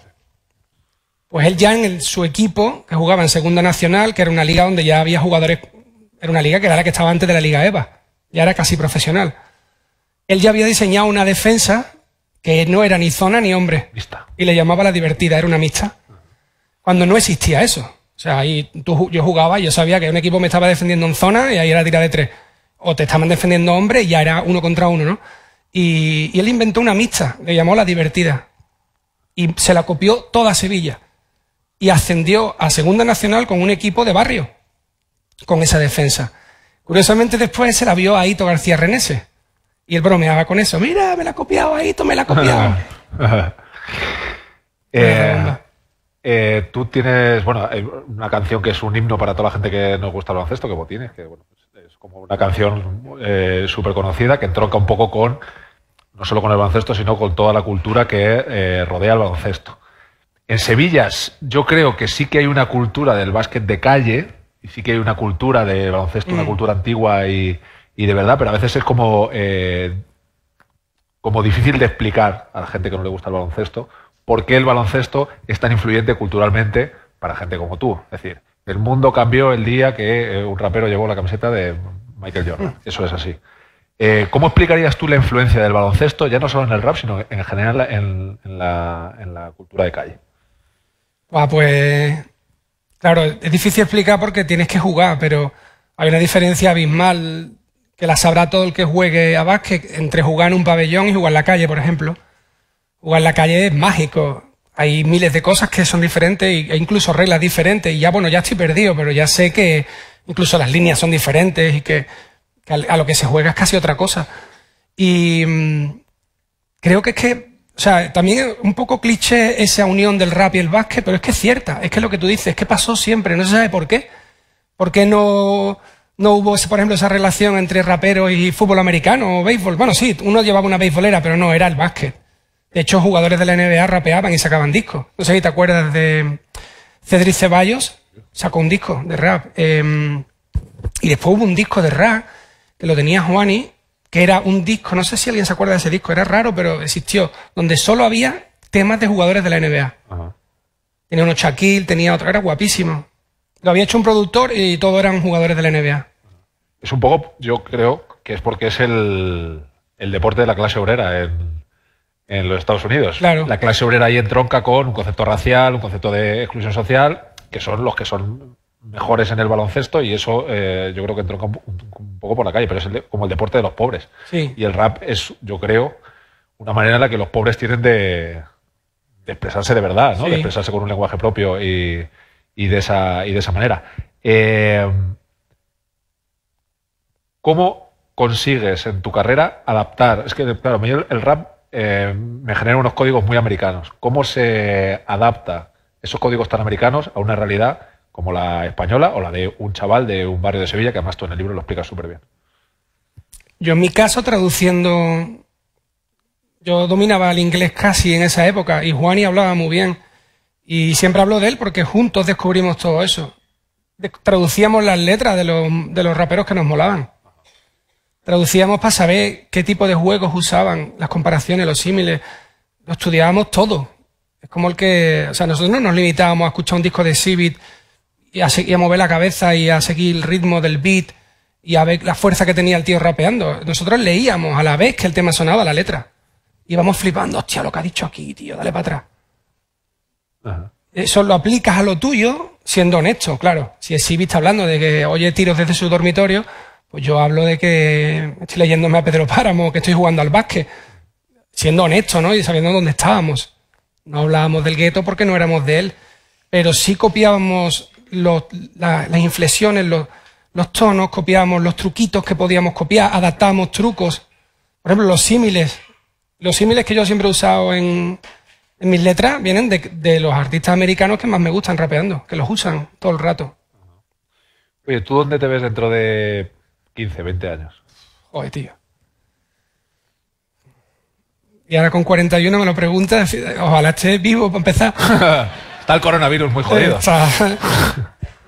Speaker 3: Pues él ya en su equipo, que jugaba en Segunda Nacional, que era una liga donde ya había jugadores, era una liga que era la que estaba antes de la Liga EVA, ya era casi profesional. Él ya había diseñado una defensa que no era ni zona ni hombre. Y le llamaba la divertida, era una mixta. Cuando no existía eso. O sea, ahí yo jugaba y yo sabía que un equipo me estaba defendiendo en zona y ahí era tira de tres. O te estaban defendiendo hombre y ya era uno contra uno, ¿no? y él inventó una mixta, le llamó la divertida. Y se la copió toda Sevilla y ascendió a Segunda Nacional con un equipo de barrio, con esa defensa. Curiosamente después se la vio a Ito García Renese y él bromeaba con eso. Mira, me la ha copiado a me la ha copiado.
Speaker 2: (laughs) Eh, eh, tú tienes, bueno, eh, una canción que es un himno para toda la gente que nos gusta el baloncesto, que tienes, que pues, es como una canción súper conocida que entronca un poco con, no solo con el baloncesto, sino con toda la cultura que rodea el baloncesto. En Sevilla yo creo que sí que hay una cultura del básquet de calle, y sí que hay una cultura de baloncesto, una mm. cultura antigua y, de verdad, pero a veces es como, eh, como difícil de explicar a la gente que no le gusta el baloncesto por qué el baloncesto es tan influyente culturalmente para gente como tú. Es decir, el mundo cambió el día que eh, un rapero llevó la camiseta de Michael Jordan. Mm. Eso es así. Eh, ¿Cómo explicarías tú la influencia del baloncesto, ya no solo en el rap, sino en general en la cultura de calle?
Speaker 3: pues claro, es difícil explicar porque tienes que jugar, pero hay una diferencia abismal que la sabrá todo el que juegue a básquet entre jugar en un pabellón y jugar en la calle, por ejemplo. Jugar en la calle es mágico. Hay miles de cosas que son diferentes e incluso reglas diferentes. Y ya, bueno, ya estoy perdido, pero ya sé que incluso las líneas son diferentes y que a lo que se juega es casi otra cosa. Y mm, creo que es que o sea, también un poco cliché esa unión del rap y el básquet, pero es que es cierta, es que lo que tú dices, es que pasó siempre, no se sabe por qué. ¿Por qué no, hubo, por ejemplo, esa relación entre rapero y fútbol americano o béisbol? Bueno, sí, uno llevaba una béisbolera, pero no, era el básquet. De hecho, jugadores de la NBA rapeaban y sacaban discos. No sé si te acuerdas de Cedric Ceballos, sacó un disco de rap. Em, y después hubo un disco de rap que lo tenía Juani, que era un disco, no sé si alguien se acuerda de ese disco, era raro, pero existió, donde solo había temas de jugadores de la NBA. Tenía uno Shaquille, tenía otro, era guapísimo. Lo había hecho un productor y todos eran jugadores de la NBA.
Speaker 2: Es un poco, yo creo que es porque es el, deporte de la clase obrera en, los Estados Unidos. La clase obrera ahí entronca con un concepto racial, un concepto de exclusión social, que son los que son mejores en el baloncesto y eso eh, yo creo que entró un, poco por la calle, pero es como el deporte de los pobres. Y el rap es, yo creo, una manera en la que los pobres tienen de, expresarse de verdad, ¿no? de expresarse con un lenguaje propio y, de, esa, y de esa manera. Eh, ¿Cómo consigues en tu carrera adaptar? Es que, claro, el, el rap eh, me genera unos códigos muy americanos. ¿Cómo se adapta esos códigos tan americanos a una realidad? como la española o la de un chaval de un barrio de Sevilla, que además tú en el libro lo explicas súper bien.
Speaker 3: Yo en mi caso, traduciendo, yo dominaba el inglés casi en esa época y Juani hablaba muy bien. Y siempre hablo de él porque juntos descubrimos todo eso. Traducíamos las letras de los, de los raperos que nos molaban. Traducíamos para saber qué tipo de juegos usaban, las comparaciones, los símiles. Lo estudiábamos todo. Es como el que, o sea, nosotros no nos limitábamos a escuchar un disco de Civit y a, seguir, a mover la cabeza y a seguir el ritmo del beat y a ver la fuerza que tenía el tío rapeando. Nosotros leíamos a la vez que el tema sonaba la letra. Y flipando, hostia, lo que ha dicho aquí, tío, dale para atrás. Eso lo aplicas a lo tuyo, siendo honesto, claro. Si Sibi está hablando de que oye tiros desde su dormitorio, pues yo hablo de que estoy leyéndome a Pedro Páramo, que estoy jugando al básquet. Siendo honesto, ¿no? Y sabiendo dónde estábamos. No hablábamos del gueto porque no éramos de él, pero sí copiábamos las inflexiones, los, tonos, copiamos los truquitos que podíamos copiar, adaptamos trucos. Por ejemplo, los símiles. Los símiles que yo siempre he usado en, mis letras vienen de, los artistas americanos que más me gustan rapeando, que los usan todo el rato.
Speaker 2: Oye, ¿tú dónde te ves dentro de 15, 20 años?
Speaker 3: Joder, tío. Y ahora con 41 me lo preguntas, ojalá esté vivo para empezar. (laughs)
Speaker 2: Está el coronavirus muy jodido. (laughs)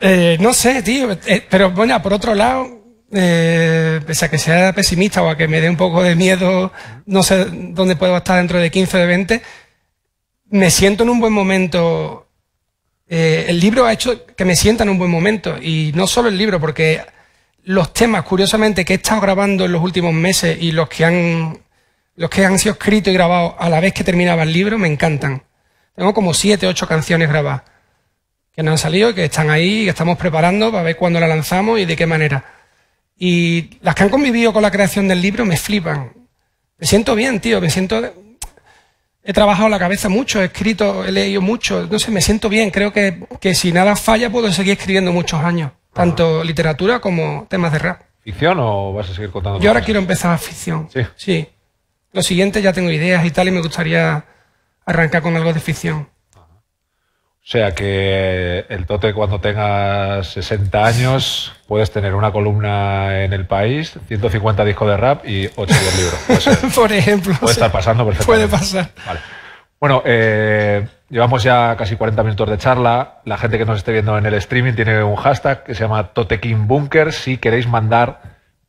Speaker 3: Eh, no sé, tío. Eh, pero bueno, por otro lado, eh, pese a que sea pesimista o a que me dé un poco de miedo, no sé dónde puedo estar dentro de 15 de 20, me siento en un buen momento. el libro ha hecho que me sienta en un buen momento. Y no solo el libro, porque los temas, curiosamente, que he estado grabando en los últimos meses y los que han, los que han sido escritos y grabados a la vez que terminaba el libro, me encantan. Tengo como siete, ocho canciones grabadas que no han salido que están ahí y que estamos preparando para ver cuándo la lanzamos y de qué manera. Y las que han convivido con la creación del libro me flipan. Me siento bien, tío, me siento... He trabajado la cabeza mucho, he escrito, he leído mucho, No sé, me siento bien. Creo que, si nada falla puedo seguir escribiendo muchos años, tanto literatura como temas de rap.
Speaker 2: ¿Ficción o vas a seguir contando? Yo ahora quiero
Speaker 3: empezar a ficción. Sí. Sí. Lo siguiente ya tengo ideas y tal y me gustaría arranca con algo de ficción.
Speaker 2: O sea que el Tote cuando tenga 60 años puedes tener una columna en el país, 150 discos de rap y 8 libros.
Speaker 3: (laughs) Por ejemplo.
Speaker 2: Puede estar pasando perfectamente. Puede pasar. Vale. Bueno, eh, llevamos ya casi 40 minutos de charla. La gente que nos esté viendo en el streaming tiene un hashtag que se llama bunker Si queréis mandar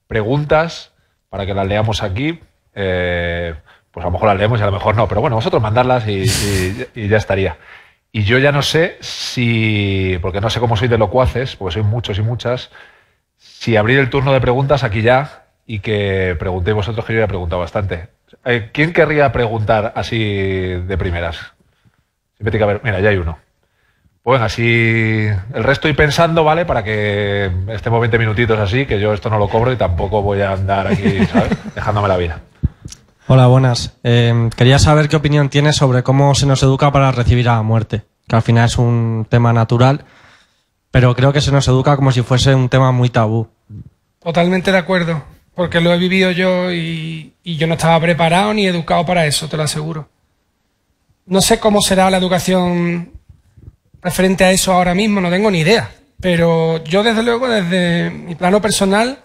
Speaker 2: preguntas para que las leamos aquí, eh, pues a lo mejor las leemos y a lo mejor no, pero bueno, vosotros mandarlas y, ya estaría. Y yo ya no sé si, porque no sé cómo soy de locuaces, porque soy muchos y muchas, si abrir el turno de preguntas aquí ya y que preguntéis vosotros, que yo ya he preguntado bastante. Eh, ¿Quién querría preguntar así de primeras? mira, ya hay uno. Bueno, pues así el resto y pensando, ¿vale? Para que estemos 20 minutitos así, que yo esto no lo cobro y tampoco voy a andar aquí, ¿sabes? (laughs) Dejándome la vida.
Speaker 4: Hola, buenas. Em, quería saber qué opinión tienes sobre cómo se nos educa para recibir a la muerte, que al final es un tema natural, pero creo que se nos educa como si fuese un tema muy tabú.
Speaker 3: Totalmente de acuerdo, porque lo he vivido yo y, y yo no estaba preparado ni educado para eso, te lo aseguro. No sé cómo será la educación referente a eso ahora mismo, no tengo ni idea, pero yo desde luego, desde mi plano personal,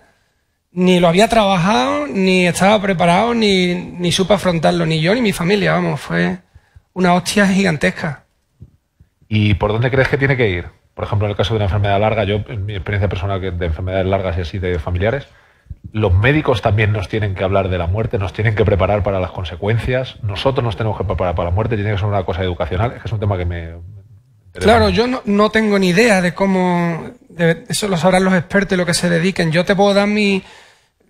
Speaker 3: ni lo había trabajado, ni estaba preparado, ni, ni supe afrontarlo, ni yo ni mi familia, vamos, fue una hostia gigantesca.
Speaker 2: ¿Y por dónde crees que tiene que ir? Por ejemplo, en el caso de una enfermedad larga, yo, en mi experiencia personal de enfermedades largas y así de familiares, los médicos también nos tienen que hablar de la muerte, nos tienen que preparar para las consecuencias, nosotros nos tenemos que preparar para la muerte, tiene que ser una cosa educacional, es que es un tema que me...
Speaker 3: Claro, yo no, no tengo ni idea de cómo eso lo sabrán los expertos y los que se dediquen. Yo te puedo dar mi,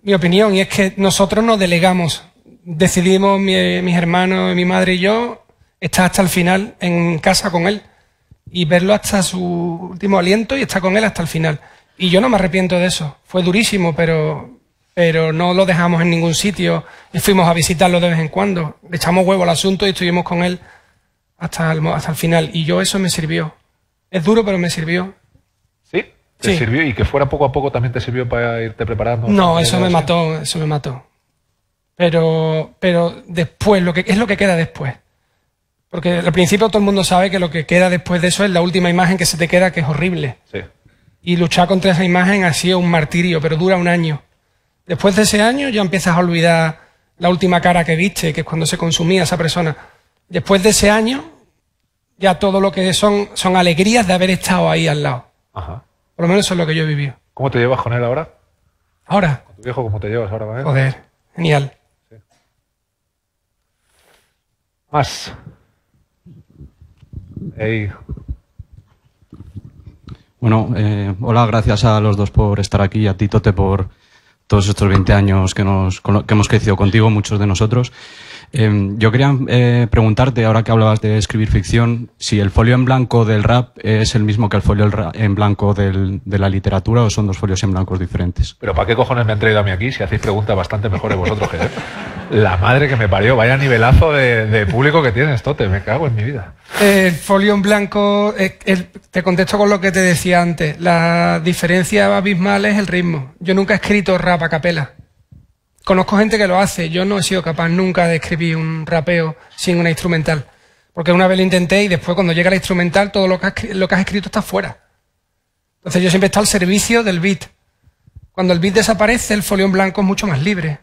Speaker 3: mi opinión y es que nosotros nos delegamos. Decidimos, mis hermanos, mi madre y yo, estar hasta el final en casa con él y verlo hasta su último aliento y estar con él hasta el final. Y yo no me arrepiento de eso. Fue durísimo, pero, pero no lo dejamos en ningún sitio. Y fuimos a visitarlo de vez en cuando. Le echamos huevo al asunto y estuvimos con él hasta hasta el final. Y yo eso me sirvió. Es duro, pero me sirvió te sirvió
Speaker 2: y que fuera poco a poco también te sirvió para irte preparando. No, eso me
Speaker 3: mató, eso me mató. Pero, pero después, lo que, es lo que queda después. Porque al principio todo el mundo sabe que lo que queda después de eso es la última imagen que se te queda, que es horrible. Sí. Y luchar contra esa imagen ha sido un martirio, pero dura un año. Después de ese año ya empiezas a olvidar la última cara que viste, que es cuando se consumía esa persona. Después de ese año, ya todo lo que son, son alegrías de haber estado ahí al lado. Ajá. Por lo menos eso es lo que yo he vivido.
Speaker 2: ¿Cómo te llevas con él ahora? ¿Ahora? ¿Con tu viejo cómo te llevas ahora Joder, genial. Más. Ey.
Speaker 5: Bueno, eh, hola, gracias a los dos por estar aquí, a ti, Tote, por todos estos 20 años que, nos, que hemos crecido contigo, muchos de nosotros. Em, yo quería eh, preguntarte, ahora que hablabas de escribir ficción, si el folio en blanco del rap es el mismo que el folio en blanco de la literatura o son dos folios en blancos diferentes.
Speaker 2: Pero ¿para qué cojones me han traído a mí aquí si hacéis preguntas bastante mejores vosotros que La madre que me parió, vaya nivelazo de, público que tienes, Tote, me cago en mi vida.
Speaker 3: El folio en blanco, eh, te contesto con lo que te decía antes, la diferencia abismal es el ritmo. Yo nunca he escrito rap a capela. Conozco gente que lo hace, yo no he sido capaz nunca de escribir un rapeo sin una instrumental. Porque una vez lo intenté y después cuando llega la instrumental todo lo que has, lo que has escrito está fuera. Entonces yo siempre he al servicio del beat. Cuando el beat desaparece, el folio blanco es mucho más libre.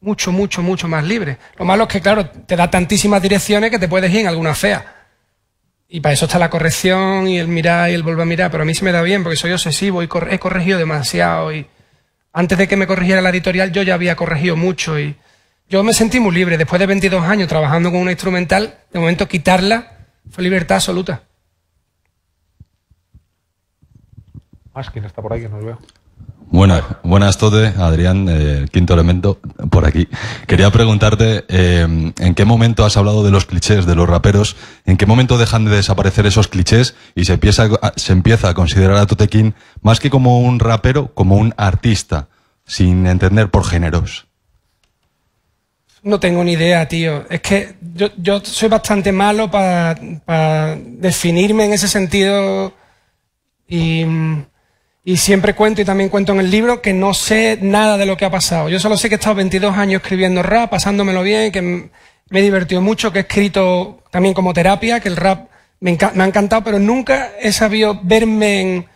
Speaker 3: Mucho, mucho, mucho más libre. Lo malo es que, claro, te da tantísimas direcciones que te puedes ir en alguna fea. Y para eso está la corrección y el mirar y el volver a mirar. Pero a mí se me da bien porque soy obsesivo y he corregido demasiado y... Antes de que me corrigiera la editorial yo ya había corregido mucho y yo me sentí muy libre. Después de 22 años trabajando con una instrumental, de momento quitarla fue libertad absoluta.
Speaker 2: ¿Quién está por ahí, que no lo veo. Buenas, buenas Tote, Adrián, eh, quinto elemento, por aquí. Quería preguntarte, eh, ¿en qué momento has hablado de los clichés de los raperos? ¿En qué momento dejan de desaparecer esos clichés y se empieza, a, se empieza a considerar a Totequín más que como un rapero, como un artista, sin entender por géneros?
Speaker 3: No tengo ni idea, tío. Es que yo, soy bastante malo para definirme en ese sentido y mm, y siempre cuento y también cuento en el libro que no sé nada de lo que ha pasado. Yo solo sé que he estado 22 años escribiendo rap, pasándomelo bien, que me he divertido mucho, que he escrito también como terapia, que el rap me, ha encantado, pero nunca he sabido verme en...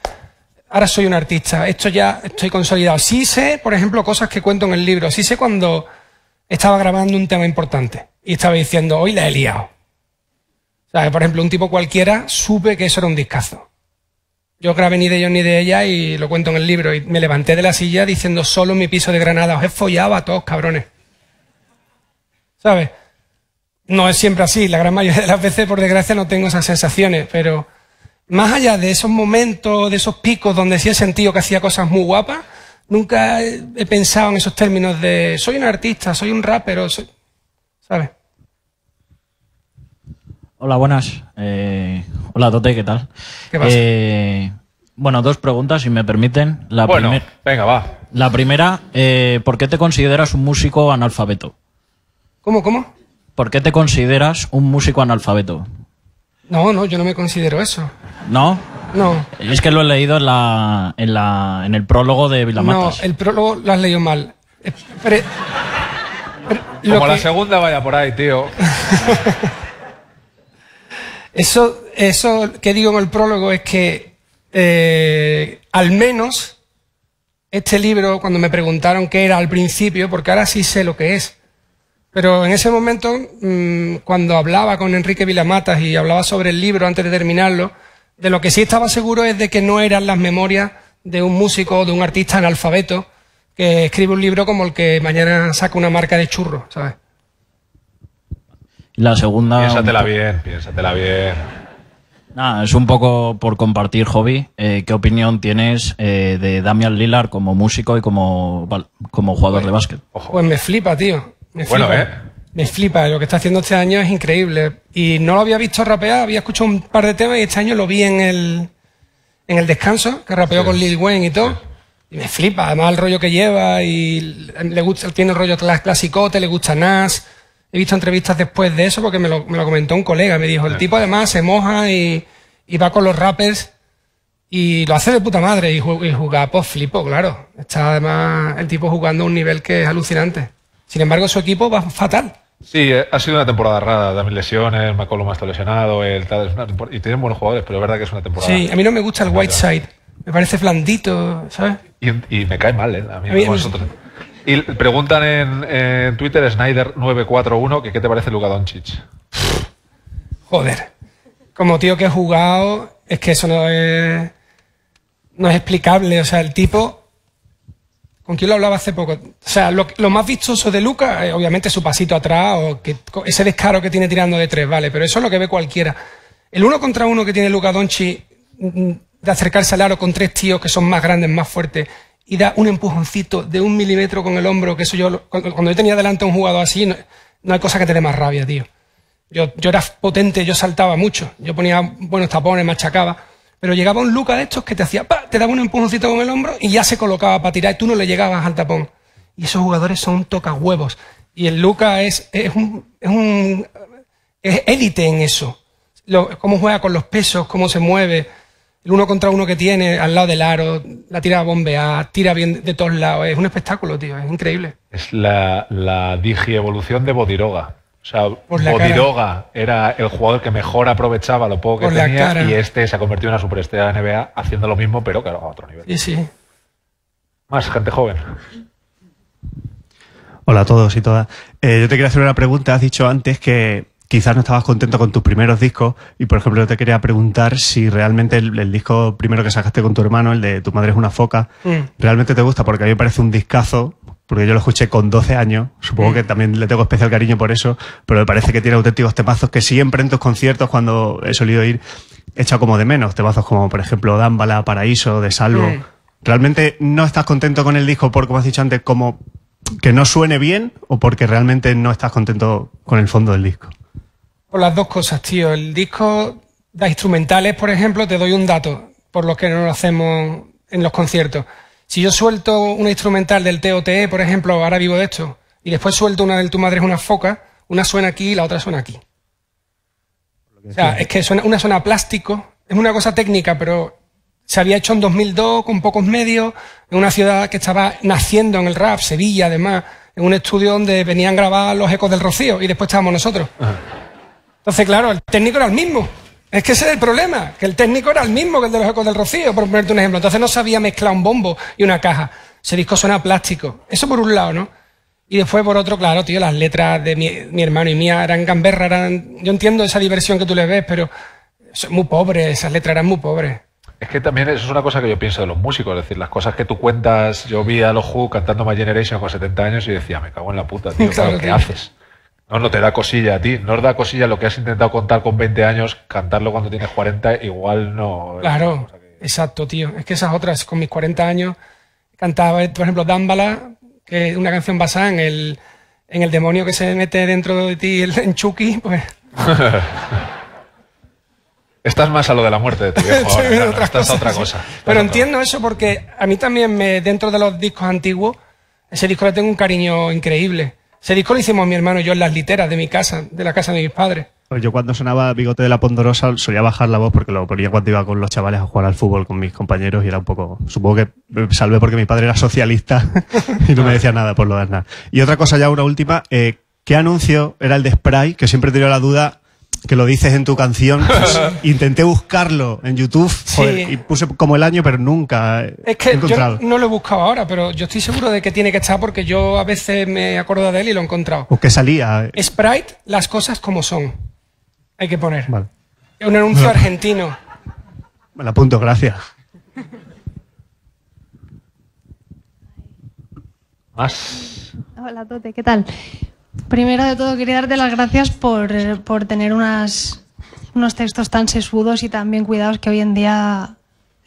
Speaker 3: Ahora soy un artista, esto ya estoy consolidado. Sí sé, por ejemplo, cosas que cuento en el libro. Sí sé cuando estaba grabando un tema importante y estaba diciendo, hoy la he liado. O sea, por ejemplo, un tipo cualquiera supe que eso era un discazo. Yo grabé ni de ellos ni de ella y lo cuento en el libro. Y me levanté de la silla diciendo solo en mi piso de Granada, os he follado a todos, cabrones. ¿Sabes? No es siempre así. La gran mayoría de las veces, por desgracia, no tengo esas sensaciones. Pero más allá de esos momentos, de esos picos donde sí he sentido que hacía cosas muy guapas, nunca he pensado en esos términos de soy un artista, soy un rapero, soy...
Speaker 4: ¿sabes? Hola, buenas. Eh, hola, Tote, ¿qué tal? ¿Qué pasa? Eh, bueno, dos preguntas, si me permiten. La bueno, venga, va. La primera, eh, ¿por qué te consideras un músico analfabeto? ¿Cómo, cómo? ¿Por qué te consideras un músico analfabeto?
Speaker 3: No, no, yo no me considero eso. ¿No? No.
Speaker 4: Es que lo he leído en, la, en, el prólogo de Vilamatas.
Speaker 3: No, el prólogo lo has leído mal. Eh, Como la
Speaker 4: segunda vaya
Speaker 2: por ahí, tío. (laughs)
Speaker 3: Eso, eso que digo en el prólogo es que eh, al menos este libro, cuando me preguntaron qué era al principio, porque ahora sí sé lo que es, pero en ese momento, mm, cuando hablaba con Enrique Vilamatas y hablaba sobre el libro antes de terminarlo, de lo que sí estaba seguro es de que no eran las memorias de un músico o de un artista analfabeto que escribe un libro como el que mañana saca una marca de churro, ¿sabes?
Speaker 4: La segunda. Piénsatela bien,
Speaker 2: piénsatela bien.
Speaker 3: Nada, es
Speaker 4: un poco por compartir hobby. Eh, ¿Qué opinión tienes eh, de Damian Lillard como músico y como, jugador de básquet?
Speaker 3: Pues me flipa, tío. Me bueno, flipa. ¿eh? Me flipa. Lo que está haciendo este año es increíble. Y no lo había visto rapear, había escuchado un par de temas y este año lo vi en el, en el descanso, que rapeó con Lil Wayne y todo. Y me flipa, además el rollo que lleva y le gusta, tiene el rollo clásico, le gusta Nas. He visto entrevistas después de eso porque me lo, comentó un colega. Me dijo, el tipo además se moja y, va con los rappers y lo hace de puta madre y, juega pues flipo, claro. Está además el tipo jugando a un nivel que es alucinante. Sin embargo, su equipo va fatal.
Speaker 2: Sí, eh, ha sido una temporada rara, también lesiones, McCollum está lesionado, el tal, y tienen buenos jugadores, pero es verdad que es una temporada. Sí, a mí no
Speaker 3: me gusta el Whiteside, me parece blandito, ¿sabes?
Speaker 2: Y, me cae mal, ¿eh? A mí, a mí, y preguntan en, Twitter Snyder941 que qué te parece Luka Doncic.
Speaker 3: Joder. Como tío que he jugado, es que eso no es, no es explicable. O sea, el tipo... ¿Con quién lo hablaba hace poco? O sea, lo, más vistoso de Luca, eh, obviamente su pasito atrás o que, ese descaro que tiene tirando de tres, vale, pero eso es lo que ve cualquiera. El uno contra uno que tiene Luca Donchi mm, mm, de acercarse al aro con tres tíos que son más grandes, más fuertes y da un empujoncito de un milímetro con el hombro, que eso yo, cuando yo tenía delante a un jugador así, no, hay cosa que te dé más rabia, tío. Yo, yo, era potente, yo saltaba mucho, yo ponía buenos tapones, machacaba, pero llegaba un Luca de estos que te hacía, te daba un empujoncito con el hombro y ya se colocaba para tirar y tú no le llegabas al tapón. Y esos jugadores son huevos Y el Luca es, un, es élite en eso. cómo juega con los pesos, cómo se mueve, el uno contra uno que tiene al lado del aro, la tira a tira bien de todos lados. Es un espectáculo, tío, es increíble.
Speaker 2: Es la, digievolución de Bodiroga. O sea, Bodiroga era el jugador que mejor aprovechaba lo poco que tenía y este se ha convertido en una superestrella de NBA haciendo lo mismo, pero claro, a otro nivel. Sí, sí. Más gente joven.
Speaker 5: Hola a todos y todas. Eh, yo te quería hacer una pregunta. Has dicho antes que quizás no estabas contento con tus primeros discos y por ejemplo te quería preguntar si realmente el, disco primero que sacaste con tu hermano, el de Tu madre es una foca, mm. realmente te gusta porque a mí me parece un discazo, porque yo lo escuché con 12 años, supongo mm. que también le tengo especial cariño por eso, pero me parece que tiene auténticos temazos que siempre en tus conciertos cuando he solido ir he echado como de menos, temazos como por ejemplo Dámbala, Paraíso, De Salvo. Mm. ¿Realmente no estás contento con el disco por, como has dicho antes, como que no suene bien o porque realmente no estás contento con el fondo del disco?
Speaker 3: Por las dos cosas, tío. El disco de instrumentales, por ejemplo, te doy un dato, por lo que no lo hacemos en los conciertos. Si yo suelto una instrumental del TOTE, por ejemplo, ahora vivo de esto, y después suelto una del Tu Madre es una foca, una suena aquí y la otra suena aquí. O sea, es que suena, una suena plástico, es una cosa técnica, pero se había hecho en 2002 con pocos medios, en una ciudad que estaba naciendo en el rap, Sevilla además, en un estudio donde venían grabados los ecos del Rocío y después estábamos nosotros. Entonces, claro, el técnico era el mismo. Es que ese es el problema, que el técnico era el mismo que el de los ecos del Rocío, por ponerte un ejemplo. Entonces no sabía mezclar un bombo y una caja. Ese disco suena plástico. Eso por un lado, ¿no? Y después por otro, claro, tío, las letras de mi, hermano y mía eran gamberra, eran... Yo entiendo esa diversión que tú le ves, pero son muy pobres, esas letras eran muy pobres.
Speaker 2: Es que también eso es una cosa que yo pienso de los músicos, es decir, las cosas que tú cuentas, yo vi a los Who cantando My Generation con 70 años y decía, me cago en la puta, tío, (laughs) ¿qué haces? No, no te da cosilla a ti. No os da cosilla lo que has intentado contar con 20 años, cantarlo cuando tienes 40, igual no. ¿eh?
Speaker 3: Claro, exacto, tío. Es que esas otras, con mis 40 años, cantaba, eh, por ejemplo, Dámbala, que es una canción basada en el, en el demonio que se mete dentro de ti, el, en Chucky, pues.
Speaker 2: (laughs) Estás más a lo de la muerte
Speaker 1: de tu viejo estás a otra cosa.
Speaker 3: Pero entiendo eso porque a mí también me, dentro de los discos antiguos, ese disco le tengo un cariño increíble. Se disco lo hicimos mi hermano y yo en las literas de mi casa, de la casa de mis padres.
Speaker 5: Pues yo cuando sonaba Bigote de la Pondorosa solía bajar la voz porque lo ponía cuando iba con los chavales a jugar al fútbol con mis compañeros y era un poco... Supongo que salvé porque mi padre era socialista (laughs) y no me decía nada por lo de nada. Y otra cosa ya, una última. Eh, ¿Qué anuncio era el de Spray? Que siempre he tenido la duda que lo dices en tu canción. (laughs) Pues, intenté buscarlo en YouTube y puse como el año, pero nunca Es que yo no
Speaker 3: lo he buscado ahora, pero yo estoy seguro de que tiene que estar porque yo a veces me acuerdo de él y lo he encontrado.
Speaker 5: Pues que salía.
Speaker 3: Eh. Sprite, las cosas como son. Hay que poner. Vale. Un anuncio argentino.
Speaker 5: (laughs) Me apunto, gracias.
Speaker 6: Más. Hola, Tote, ¿qué tal? Primero de todo, quería darte las gracias por, por tener unas, unos textos tan sesudos y tan bien cuidados que hoy en día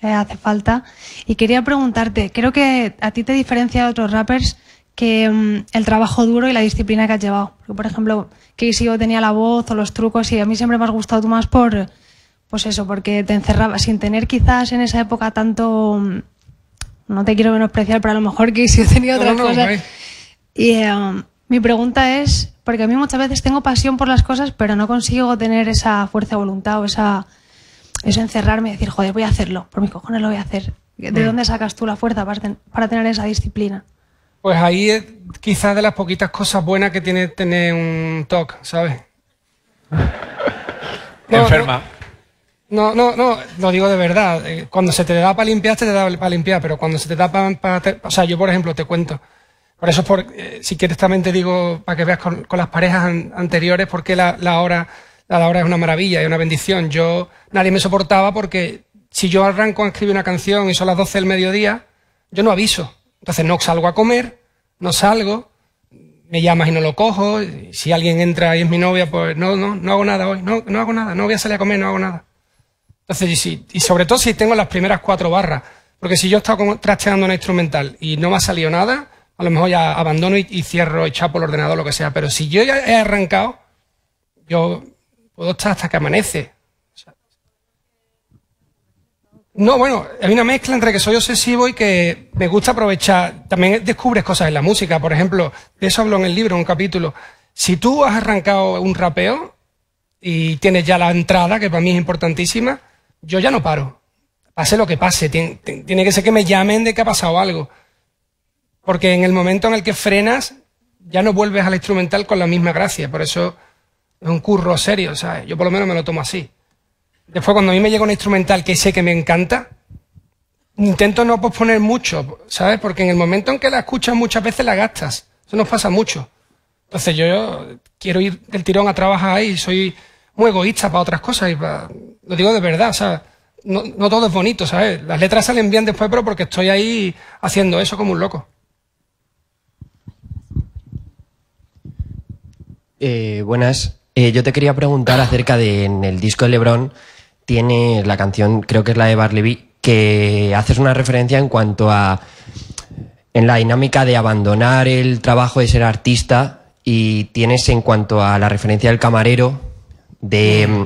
Speaker 6: eh, hace falta. Y quería preguntarte, creo que a ti te diferencia de otros rappers que mm, el trabajo duro y la disciplina que has llevado. Porque, por ejemplo, Casey tenía la voz o los trucos y a mí siempre me has gustado tú más por, pues eso, porque te encerrabas sin tener quizás en esa época tanto, mm, no te quiero menospreciar, pero a lo mejor Casey tenía otras no, cosas. y, eh, mi pregunta es, porque a mí muchas veces tengo pasión por las cosas, pero no consigo tener esa fuerza de voluntad o esa, eso encerrarme y decir, joder, voy a hacerlo, por mis cojones lo voy a hacer. ¿De mm. dónde sacas tú la fuerza para, tener esa
Speaker 3: disciplina? Pues ahí quizás de las poquitas cosas buenas que tiene tener un TOC, ¿sabes? (laughs) Enferma. No, no, no, lo digo de verdad. Eh, cuando se te da para limpiar, te da para limpiar, pero cuando se te da para... o sea, yo, por ejemplo, te cuento. Por eso, eh, si quieres, también te digo, para que veas con, las parejas anteriores, porque la, hora, la hora es una maravilla, y una bendición. Yo, nadie me soportaba porque si yo arranco a escribir una canción y son las 12 del mediodía, yo no aviso. Entonces no salgo a comer, no salgo, me llamas y no lo cojo. Si alguien entra y es mi novia, pues no, no, no hago nada hoy, no, no hago nada, no voy a salir a comer, no hago nada. Entonces, y, sobre todo si tengo las primeras cuatro barras, porque si yo he estado trasteando una instrumental y no me ha salido nada, a lo mejor ya abandono y, cierro y chapo el ordenador, lo que sea. Pero si yo ya he arrancado, yo puedo estar hasta que amanece. No, bueno, hay una mezcla entre que soy obsesivo y que me gusta aprovechar. También descubres cosas en la música, por ejemplo, de eso hablo en el libro, en un capítulo. Si tú has arrancado un rapeo y tienes ya la entrada, que para mí es importantísima, yo ya no paro. Pase lo que pase, tiene que ser que me llamen de que ha pasado algo. Porque en el momento en el que frenas, ya no vuelves al instrumental con la misma gracia. Por eso es un curro serio, ¿sabes? Yo por lo menos me lo tomo así. Después, cuando a mí me llega un instrumental que sé que me encanta, intento no posponer mucho, ¿sabes? Porque en el momento en que la escuchas muchas veces la gastas. Eso nos pasa mucho. Entonces yo, quiero ir del tirón a trabajar y soy muy egoísta para otras cosas y lo digo de verdad, ¿sabes? No, no todo es bonito, ¿sabes? Las letras salen bien después, pero porque estoy ahí haciendo eso como un loco.
Speaker 4: Eh, buenas. Eh, yo te quería preguntar acerca de en el disco de Lebron, tiene la canción, creo que es la de Barley que haces una referencia en cuanto a en la dinámica de abandonar el trabajo de ser artista y tienes en cuanto a la referencia del camarero, de mm,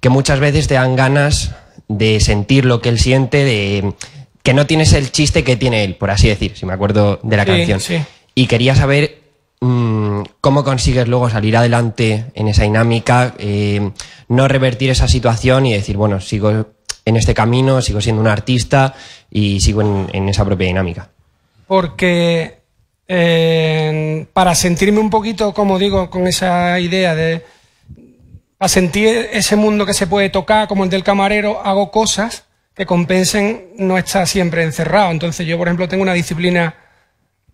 Speaker 4: que muchas veces te dan ganas de sentir lo que él siente, de que no tienes el chiste que tiene él, por así decir, si me acuerdo de la canción. Sí. Y quería saber Mm, cómo consigues luego salir adelante en esa dinámica, eh, no revertir esa situación y decir, bueno, sigo en este camino, sigo siendo un artista y sigo en, esa propia dinámica.
Speaker 3: Porque eh, para sentirme un poquito, como digo, con esa idea de para sentir ese mundo que se puede tocar, como el del camarero, hago cosas que compensen no estar siempre encerrado. Entonces yo, por ejemplo, tengo una disciplina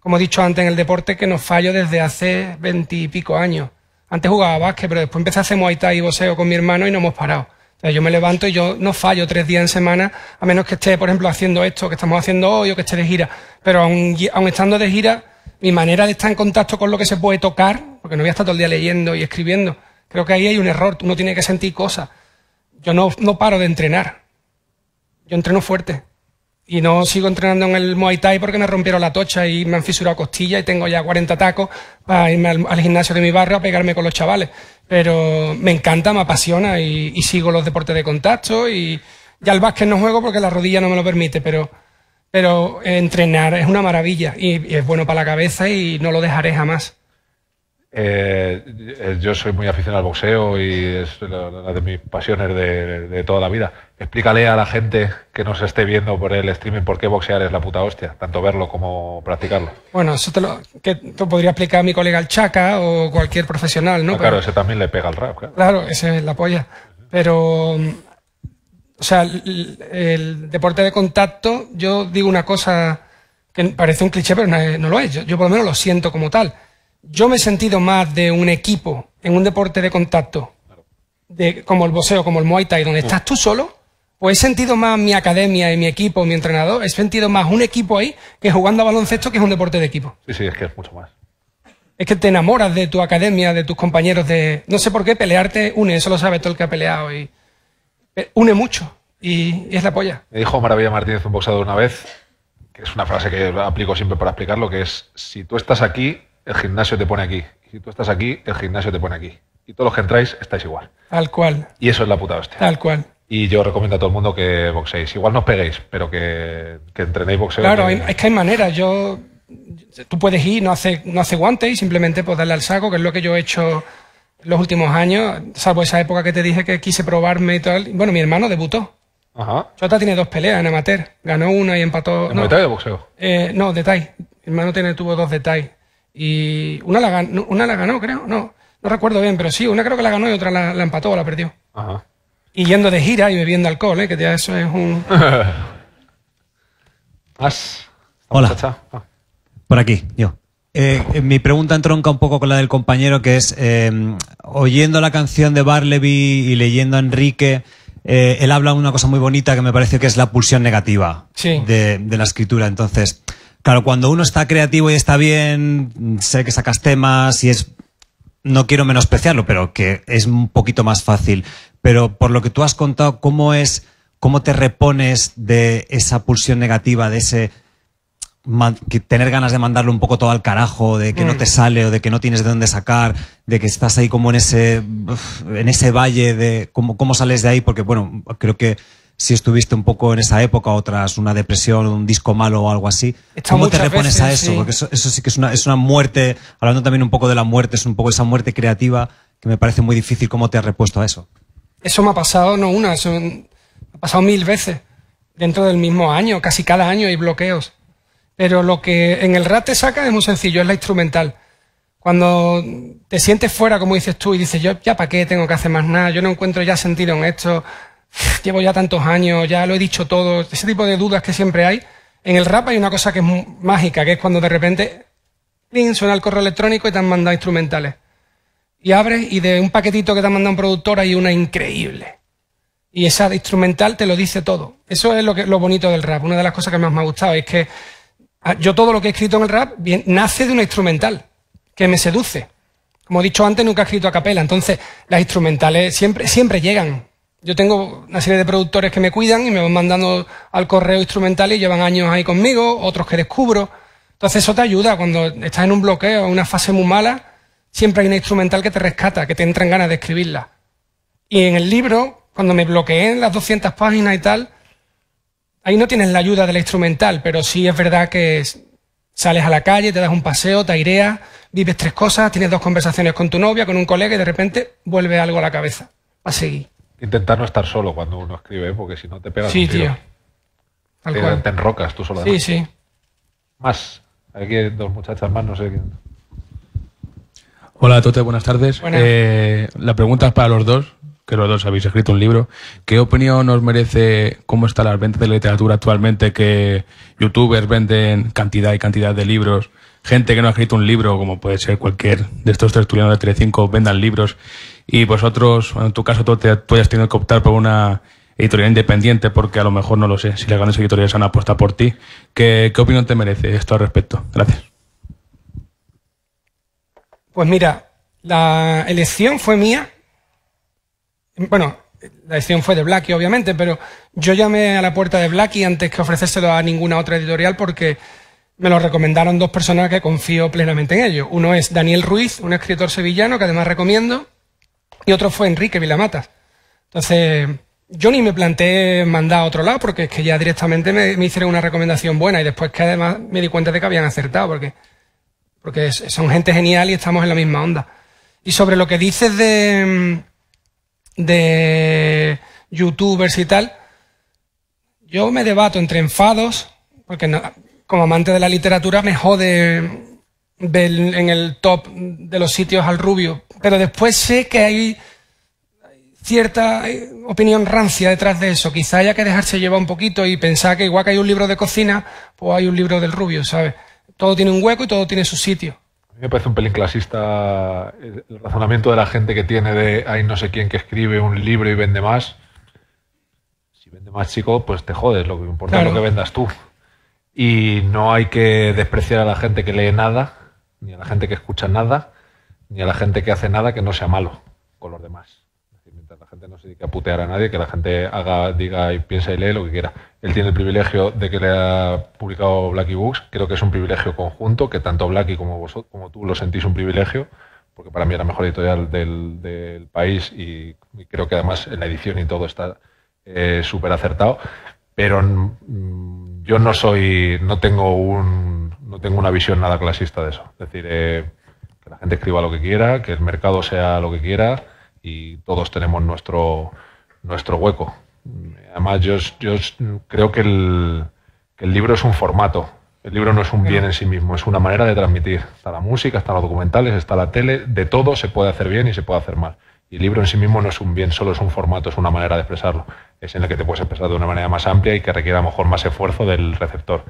Speaker 3: como he dicho antes, en el deporte que nos fallo desde hace veintipico años. Antes jugaba básquet, pero después empecé a hacer muay thai y boxeo con mi hermano y no hemos parado. O sea, yo me levanto y yo no fallo tres días en semana, a menos que esté, por ejemplo, haciendo esto que estamos haciendo hoy o que esté de gira. Pero aun, estando de gira, mi manera de estar en contacto con lo que se puede tocar, porque no voy a estar todo el día leyendo y escribiendo, creo que ahí hay un error, uno tiene que sentir cosas. Yo no, no paro de entrenar, yo entreno fuerte y no sigo entrenando en el Muay Thai porque me rompieron la tocha y me han fisurado costilla y tengo ya 40 tacos para irme al, gimnasio de mi barrio a pegarme con los chavales. Pero me encanta, me apasiona y, sigo los deportes de contacto y ya el básquet no juego porque la rodilla no me lo permite, pero, entrenar es una maravilla y es bueno para la cabeza y no lo dejaré jamás.
Speaker 2: Eh, eh, yo soy muy aficionado al boxeo y es una de mis pasiones de, toda la vida. Explícale a la gente que nos esté viendo por el streaming por qué boxear es la puta hostia, tanto verlo como practicarlo.
Speaker 3: Bueno, eso te lo, que podría explicar mi colega el Chaca o cualquier profesional, ¿no? Ah, claro, ese
Speaker 2: también le pega al rap,
Speaker 3: claro. ese es la polla. Pero, o sea, el, deporte de contacto, yo digo una cosa que parece un cliché, pero no, lo es. yo por lo menos lo siento como tal yo me he sentido más de un equipo en un deporte de contacto, como el boxeo, como el Muay Thai, donde mm. estás tú solo, pues he sentido más mi academia y mi equipo, mi entrenador, he sentido más un equipo ahí que jugando a baloncesto, que es un deporte de equipo.
Speaker 2: Sí, sí, es que es mucho más.
Speaker 3: Es que te enamoras de tu academia, de tus compañeros, de... No sé por qué, pelearte une, eso lo sabe todo el que ha peleado y... Eh, une mucho y, es la polla.
Speaker 2: Me dijo Maravilla Martínez, un boxeador, una vez, que es una frase que aplico siempre para explicarlo, que es, si tú estás aquí, el gimnasio te pone aquí. si tú estás aquí, el gimnasio te pone aquí. Y todos los que entráis estáis igual. Tal cual. Y eso es la puta hostia. Tal cual. Y yo recomiendo a todo el mundo que boxéis. Igual no os peguéis, pero que, que entrenéis boxeo. Claro, es
Speaker 3: que hay maneras. Yo, tú puedes ir, no hace, no hace guantes y simplemente pues, darle al saco, que es lo que yo he hecho los últimos años, salvo esa época que te dije que quise probarme y tal. Bueno, mi hermano debutó. Ajá. Chota tiene dos peleas en amateur. Ganó una y empató. ¿En no, eh, de boxeo? no, detalle Mi hermano tiene, tuvo dos de y una la, ganó, creo, no, no recuerdo bien, pero sí, una creo que la ganó y otra la, empató o la perdió. Y yendo de gira y bebiendo alcohol, ¿eh? que ya eso es un...
Speaker 4: (laughs) Hola. Por aquí, yo. Eh, eh, mi pregunta entronca un poco con la del compañero, que es, eh, oyendo la canción de Barleby y leyendo a Enrique, él habla una cosa muy bonita que me parece que es la pulsión negativa de, de, la escritura. Entonces, Claro, cuando uno está creativo y está bien, sé que sacas temas y es. No quiero menospreciarlo, pero que es un poquito más fácil. Pero por lo que tú has contado, ¿cómo es, cómo te repones de esa pulsión negativa, de ese tener ganas de mandarlo un poco todo al carajo, de que no mm. te sale o de que no tienes de dónde sacar, de que estás ahí como en ese, en ese valle de cómo, cómo sales de ahí, porque bueno, creo que si estuviste un poco en esa época o una depresión, un disco malo o algo así. ¿Cómo te repones a eso? Porque eso, sí que es una, es una muerte, hablando también un poco de la muerte, es un poco esa muerte creativa que me parece muy difícil. ¿Cómo te has repuesto a eso?
Speaker 3: Eso me ha pasado no una, me ha pasado mil veces dentro del mismo año, casi cada año hay bloqueos. Pero lo que en el rap te saca es muy sencillo, es la instrumental. Cuando te sientes fuera, como dices tú, y dices, yo ya para qué tengo que hacer más nada, yo no encuentro ya sentido en esto, llevo ya tantos años, ya lo he dicho todo, ese tipo de dudas que siempre hay. En el rap hay una cosa que es mágica, que es cuando de repente suena el correo electrónico y te han mandado instrumentales. Y abres y de un paquetito que te han mandado un productor hay una increíble. Y esa instrumental te lo dice todo. Eso es lo, bonito del rap. Una de las cosas que más me ha gustado es que ah, yo todo lo que he escrito en el rap nace de una instrumental que me seduce. Como he dicho antes, nunca he escrito a capela. Entonces, las instrumentales siempre, siempre llegan yo tengo una serie de productores que me cuidan y me van mandando al correo instrumental y llevan años ahí conmigo, otros que descubro. Entonces eso te ayuda cuando estás en un bloqueo, en una fase muy mala, siempre hay una instrumental que te rescata, que te entra en ganas de escribirla. Y en el libro, cuando me bloqueé en las 200 páginas y tal, ahí no tienes la ayuda de la instrumental, pero sí es verdad que sales a la calle, te das un paseo, te aireas, vives tres cosas, tienes dos conversaciones con tu novia, con un colega y de repente vuelve algo a la cabeza. A seguir
Speaker 2: intentar no estar solo cuando uno escribe, porque si no te pegas sí, Tío.
Speaker 3: te, enrocas tú solo. Sí, sí.
Speaker 2: Más. Aquí hay dos muchachas más, no sé quién. Hola, Tote, buenas tardes. Eh, la pregunta es para los dos, que los dos habéis escrito un libro. ¿Qué opinión os merece cómo está la venta de literatura actualmente? Que youtubers venden cantidad y cantidad de libros gente que no ha escrito un libro, como puede ser cualquier de estos tertulianos de 35, vendan libros y vosotros, en tu caso, tú, te, hayas tenido que optar por una editorial independiente porque a lo mejor, no lo sé, si las grandes editoriales han apostado por ti. ¿Qué, opinión te merece esto al respecto? Gracias.
Speaker 3: Pues mira, la elección fue mía. Bueno, la elección fue de Blackie, obviamente, pero yo llamé a la puerta de Blackie antes que ofrecérselo a ninguna otra editorial porque me lo recomendaron dos personas que confío plenamente en ello. Uno es Daniel Ruiz, un escritor sevillano que además recomiendo, y otro fue Enrique Vilamatas. Entonces, yo ni me planteé mandar a otro lado porque es que ya directamente me, hicieron una recomendación buena y después que además me di cuenta de que habían acertado porque, porque son gente genial y estamos en la misma onda. Y sobre lo que dices de, de youtubers y tal, yo me debato entre enfados, porque como amante de la literatura me jode en el top de los sitios al rubio. Pero después sé que hay cierta eh, opinión rancia detrás de eso. Quizá haya que dejarse llevar un poquito y pensar que igual que hay un libro de cocina, pues hay un libro del rubio, ¿sabes? Todo tiene un hueco y todo tiene su sitio.
Speaker 2: A mí me parece un pelín clasista eh, el razonamiento de la gente que tiene de hay no sé quién que escribe un libro y vende más. Si vende más, chico, pues te jodes, lo que importa es lo que vendas tú. Y no hay que despreciar a la gente que lee nada, ni a la gente que escucha nada, ni a la gente que hace nada que no sea malo con los demás. mientras la gente no se dedique a putear a nadie, que la gente haga, diga y piensa y lee lo que quiera. Él tiene el privilegio de que le ha publicado Blacky Books, creo que es un privilegio conjunto, que tanto Blacky como vosotros, como tú lo sentís un privilegio, porque para mí era mejor editorial del, país y, creo que además en la edición y todo está eh, súper acertado. Pero mm, yo no soy, no tengo un no tengo una visión nada clasista de eso. Es decir, eh, que la gente escriba lo que quiera, que el mercado sea lo que quiera y todos tenemos nuestro, nuestro hueco. Además, yo, creo que el, que el libro es un formato. El libro no es un bien en sí mismo, es una manera de transmitir. Está la música, están los documentales, está la tele, de todo se puede hacer bien y se puede hacer mal. Y el libro en sí mismo no es un bien, solo es un formato, es una manera de expresarlo. Es en la que te puedes expresar de una manera más amplia y que requiera a lo mejor más esfuerzo del receptor.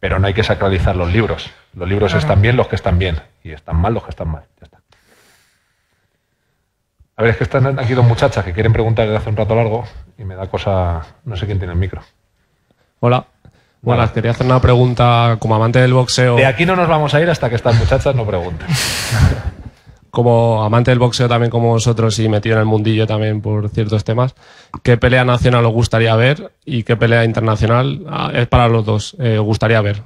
Speaker 2: Pero no hay que sacralizar los libros. Los libros están bien los que están bien y están mal los que están mal. A ver, es que están aquí dos muchachas que quieren preguntar desde hace un rato largo y me da cosa. No sé quién tiene el micro. Hola. Bueno, quería hacer una pregunta como amante del boxeo. De aquí no nos vamos a ir hasta que estas muchachas no pregunten. (laughs) como amante del boxeo también como vosotros y metido en el mundillo también por ciertos temas, ¿qué pelea nacional os gustaría ver y qué pelea internacional ah, es para los dos eh, os gustaría ver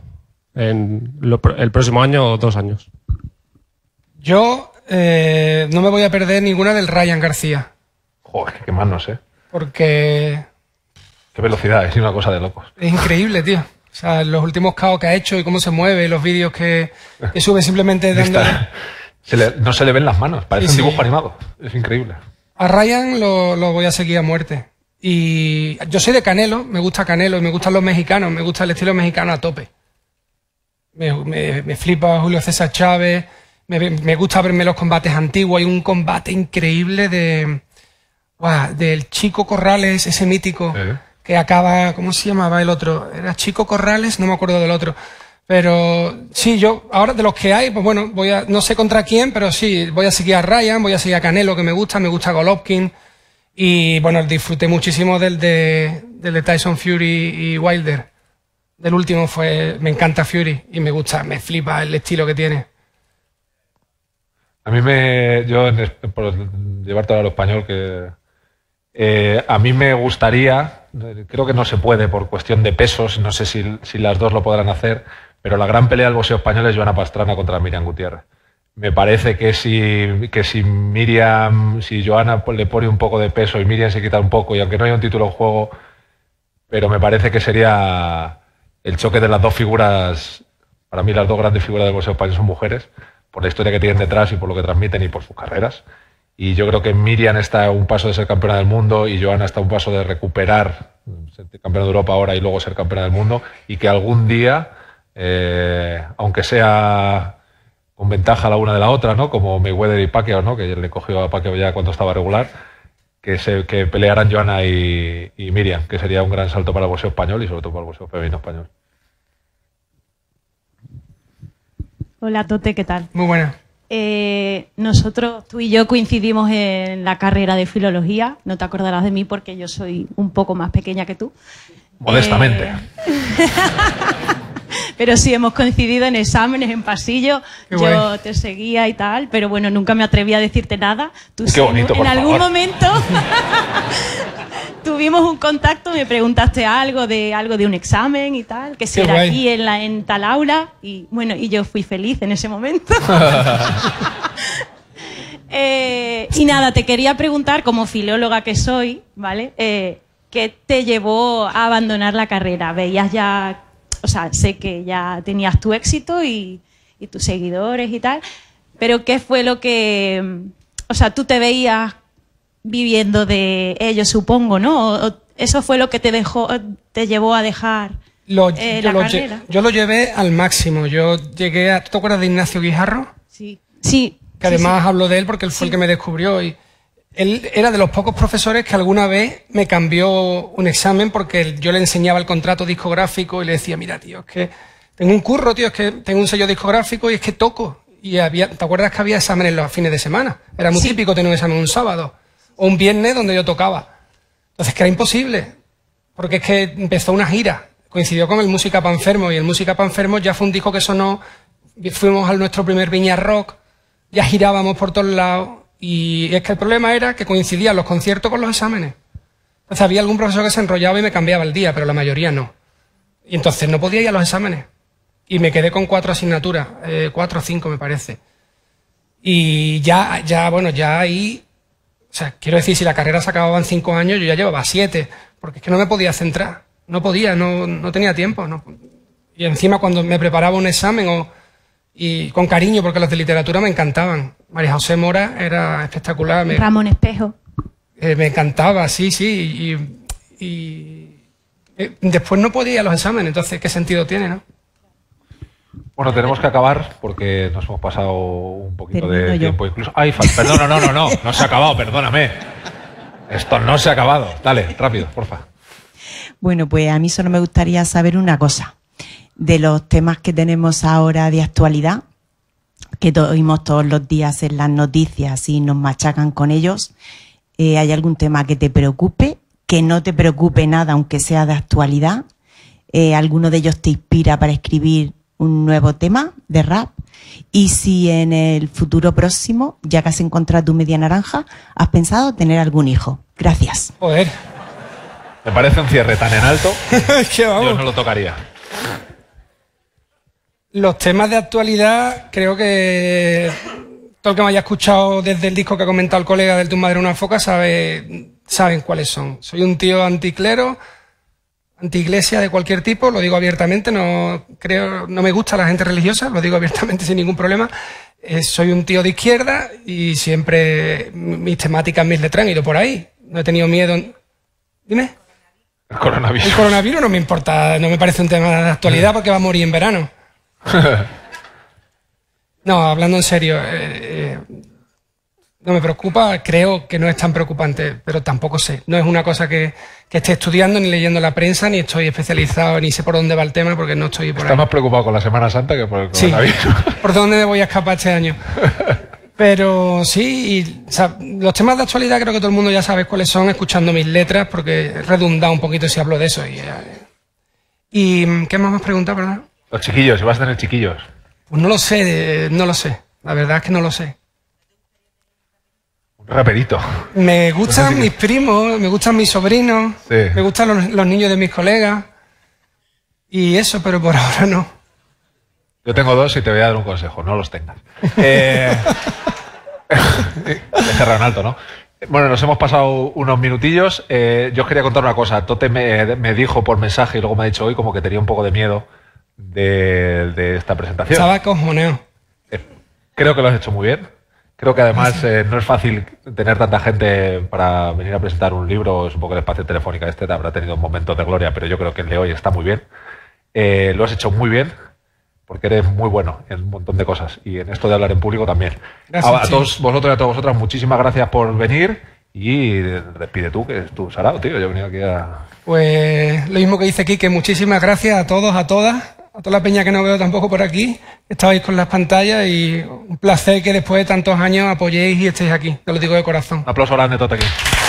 Speaker 2: en el próximo año o dos años?
Speaker 3: Yo eh, no me voy a perder ninguna del Ryan García.
Speaker 2: Joder, qué más no sé.
Speaker 3: Porque...
Speaker 2: Qué velocidad, es una cosa de locos.
Speaker 3: Es increíble, tío. O sea, los últimos caos que ha hecho y cómo se mueve, los vídeos que, sube simplemente (laughs) dando
Speaker 2: no se le ven las manos, parece un dibujo animado. Es
Speaker 3: increíble. A Ryan lo, voy a seguir a muerte. Y yo soy de Canelo, me gusta Canelo, me gustan los mexicanos, me gusta el estilo mexicano a tope. Me, flipa Julio César Chávez, me, gusta verme los combates antiguos. Hay un combate increíble de. del Chico Corrales, ese mítico, que acaba. ¿Cómo se llamaba el otro? Era Chico Corrales, no me acuerdo del otro pero sí, yo ahora de los que hay, pues bueno, voy a, no sé contra quién, pero sí, voy a seguir a Ryan, voy a seguir a Canelo, que me gusta, me gusta Golovkin. Y bueno, disfruté muchísimo del de, del Tyson Fury y Wilder. Del último fue, me encanta Fury y me gusta, me flipa el estilo que tiene.
Speaker 2: A mí me, yo, por llevarte a lo español, que eh, a mí me gustaría, creo que no se puede por cuestión de pesos, no sé si, si las dos lo podrán hacer, pero la gran pelea del boxeo español es Joana Pastrana contra Miriam Gutiérrez. Me parece que si, si Miriam, si Joana pues, le pone un poco de peso y Miriam se quita un poco, y aunque no haya un título en juego, pero me parece que sería el choque de las dos figuras, para mí las dos grandes figuras del boxeo español son mujeres, por la historia que tienen detrás y por lo que transmiten y por sus carreras. Y yo creo que Miriam está a un paso de ser campeona del mundo y Joana está a un paso de recuperar, ser campeona de Europa ahora y luego ser campeona del mundo, y que algún día eh, aunque sea con ventaja la una de la otra, ¿no? Como Mayweather y Pacquiao, ¿no? Que le cogió a Pacquiao ya cuando estaba regular, que se pelearan Joana y, Miriam, que sería un gran salto para el boxeo español y sobre todo para el boxeo femenino español.
Speaker 6: Hola Tote, ¿qué tal? Muy buena. Eh, nosotros, tú y yo coincidimos en la carrera de filología. No te acordarás de mí porque yo soy un poco más pequeña que tú.
Speaker 2: Modestamente. Eh,
Speaker 6: (laughs) pero sí, hemos coincidido en exámenes, en pasillo Yo te seguía y tal, pero bueno, nunca me atreví a decirte nada. Tú Qué bonito, en, algún momento (laughs) tuvimos un contacto, me preguntaste algo de algo de un examen y tal, que si era aquí en tal aula y bueno, y yo fui feliz en ese momento. (laughs) Eh, y nada, te quería preguntar como filóloga que soy, ¿vale? Eh, ¿Qué te llevó a abandonar la carrera? ¿Veías ya o sea, sé que ya tenías tu éxito y, tus seguidores y tal, pero ¿qué fue lo que, mm, o sea, tú te veías viviendo de ello, supongo, ¿no? eso fue lo que te dejó, te llevó a dejar
Speaker 3: eh, yo la lo carrera. Yo lo llevé al máximo. Yo llegué a. ¿Tú te acuerdas de Ignacio Guijarro? Sí. Sí. Que además hablo de él porque él fue el que me descubrió y él era de los pocos profesores que alguna vez me cambió un examen porque yo le enseñaba el contrato discográfico y le decía, mira, tío, es que tengo un curro, tío, es que tengo un sello discográfico y es que toco. Y había, ¿te acuerdas que había exámenes los fines de semana? Era muy típico tener un examen un sábado o un viernes donde yo tocaba. Entonces, que era imposible, porque es que empezó una gira. Coincidió con el Música Panfermo y el Música Panfermo ya fue un disco que sonó. Fuimos a nuestro primer Viña Rock, ya girábamos por todos lados y es que el problema era que coincidían los conciertos con los exámenes. Entonces había algún profesor que se enrollaba y me cambiaba el día, pero la mayoría no. Y entonces no podía ir a los exámenes. Y me quedé con cuatro asignaturas, eh, cuatro o cinco me parece. Y ya, ya, bueno, ya ahí, o sea, quiero decir, si la carrera se acababa en cinco años, yo ya llevaba siete, porque es que no me podía centrar. No podía, no, no tenía tiempo. Y encima cuando me preparaba un examen o y con cariño, porque las de literatura me encantaban. María José Mora era espectacular. Ramón Espejo. Eh, me encantaba, sí, sí. Y, eh, después no podía los exámenes, entonces, ¿qué sentido tiene, no? Bueno, tenemos que acabar
Speaker 2: porque nos hemos pasado un poquito de tiempo incluso. Ay, perdón, no, no, no, no, no se ha acabado, perdóname. Esto no se ha acabado. Dale, rápido, porfa.
Speaker 6: Bueno, pues a mí solo me gustaría saber una cosa de los temas que tenemos ahora de actualidad, que oímos todos los días en las noticias y nos machacan con ellos. Eh, ¿Hay algún tema que te preocupe? ¿Que no te preocupe nada, aunque sea de actualidad? Eh, ¿Alguno de ellos te inspira para escribir un nuevo tema de rap? Y si en el futuro próximo, ya que has encontrado tu media naranja, has pensado tener algún hijo. Gracias.
Speaker 2: Joder. Me parece un cierre tan en alto. (laughs) Yo no lo tocaría.
Speaker 3: Los temas de actualidad, creo que todo el que me haya escuchado desde el disco que ha comentado el colega del Tumba de una foca sabe, saben cuáles son. Soy un tío anticlero, antiiglesia de cualquier tipo, lo digo abiertamente, no creo, no me gusta la gente religiosa, lo digo (laughs) abiertamente sin ningún problema. Eh, soy un tío de izquierda y siempre mis temáticas, mis letras han ido por ahí. No he tenido miedo. Dime.
Speaker 2: El coronavirus. El
Speaker 3: coronavirus no me importa, no me parece un tema de actualidad porque va a morir en verano. (laughs) no, hablando en serio, eh, eh, no me preocupa, creo que no es tan preocupante, pero tampoco sé. No es una cosa que, esté estudiando, ni leyendo la prensa, ni estoy especializado, ni sé por dónde va el tema, porque no estoy por Está más
Speaker 2: preocupado con la Semana Santa que por el
Speaker 3: (laughs) ¿Por dónde voy a escapar este año? (laughs) Pero sí, los temas de actualidad creo que todo el mundo ya sabe cuáles son, escuchando mis letras, porque redunda un poquito si hablo de eso. Y, eh, y mm, ¿qué más me has preguntado, verdad?
Speaker 2: Los chiquillos, si vas a tener chiquillos.
Speaker 3: Pues no lo sé, no lo sé. La verdad es que no lo sé.
Speaker 2: Un raperito.
Speaker 3: Me gustan pues mis primos, me gustan mis sobrinos, me gustan los, niños de mis colegas. Y eso, pero por (laughs) ahora no.
Speaker 2: Yo tengo dos y te voy a dar un consejo, no los tengas. (laughs) Eh... (laughs) alto, ¿no? Bueno, nos hemos pasado unos minutillos. Eh, yo os quería contar una cosa. Tote me, dijo por mensaje y luego me ha dicho hoy como que tenía un poco de miedo de, esta presentación. Estaba eh, creo que lo has hecho muy bien. Creo que además eh, no es fácil tener tanta gente para venir a presentar un libro. Supongo que el espacio telefónica este habrá tenido momentos de gloria, pero yo creo que el de hoy está muy bien. Eh, lo has hecho muy bien porque eres muy bueno en un montón de cosas y en esto de hablar en público también. a, todos vosotros y a todas vosotras, muchísimas gracias por venir y despide tú, que es tu sarao, tío. Yo he venido aquí a...
Speaker 3: Pues lo mismo que dice aquí, que muchísimas gracias a todos, a todas a toda la peña que no veo tampoco por aquí, que estabais con las pantallas y un placer que después de tantos años apoyéis y estéis aquí. Te lo digo de corazón.
Speaker 2: aplauso grande, todos aquí.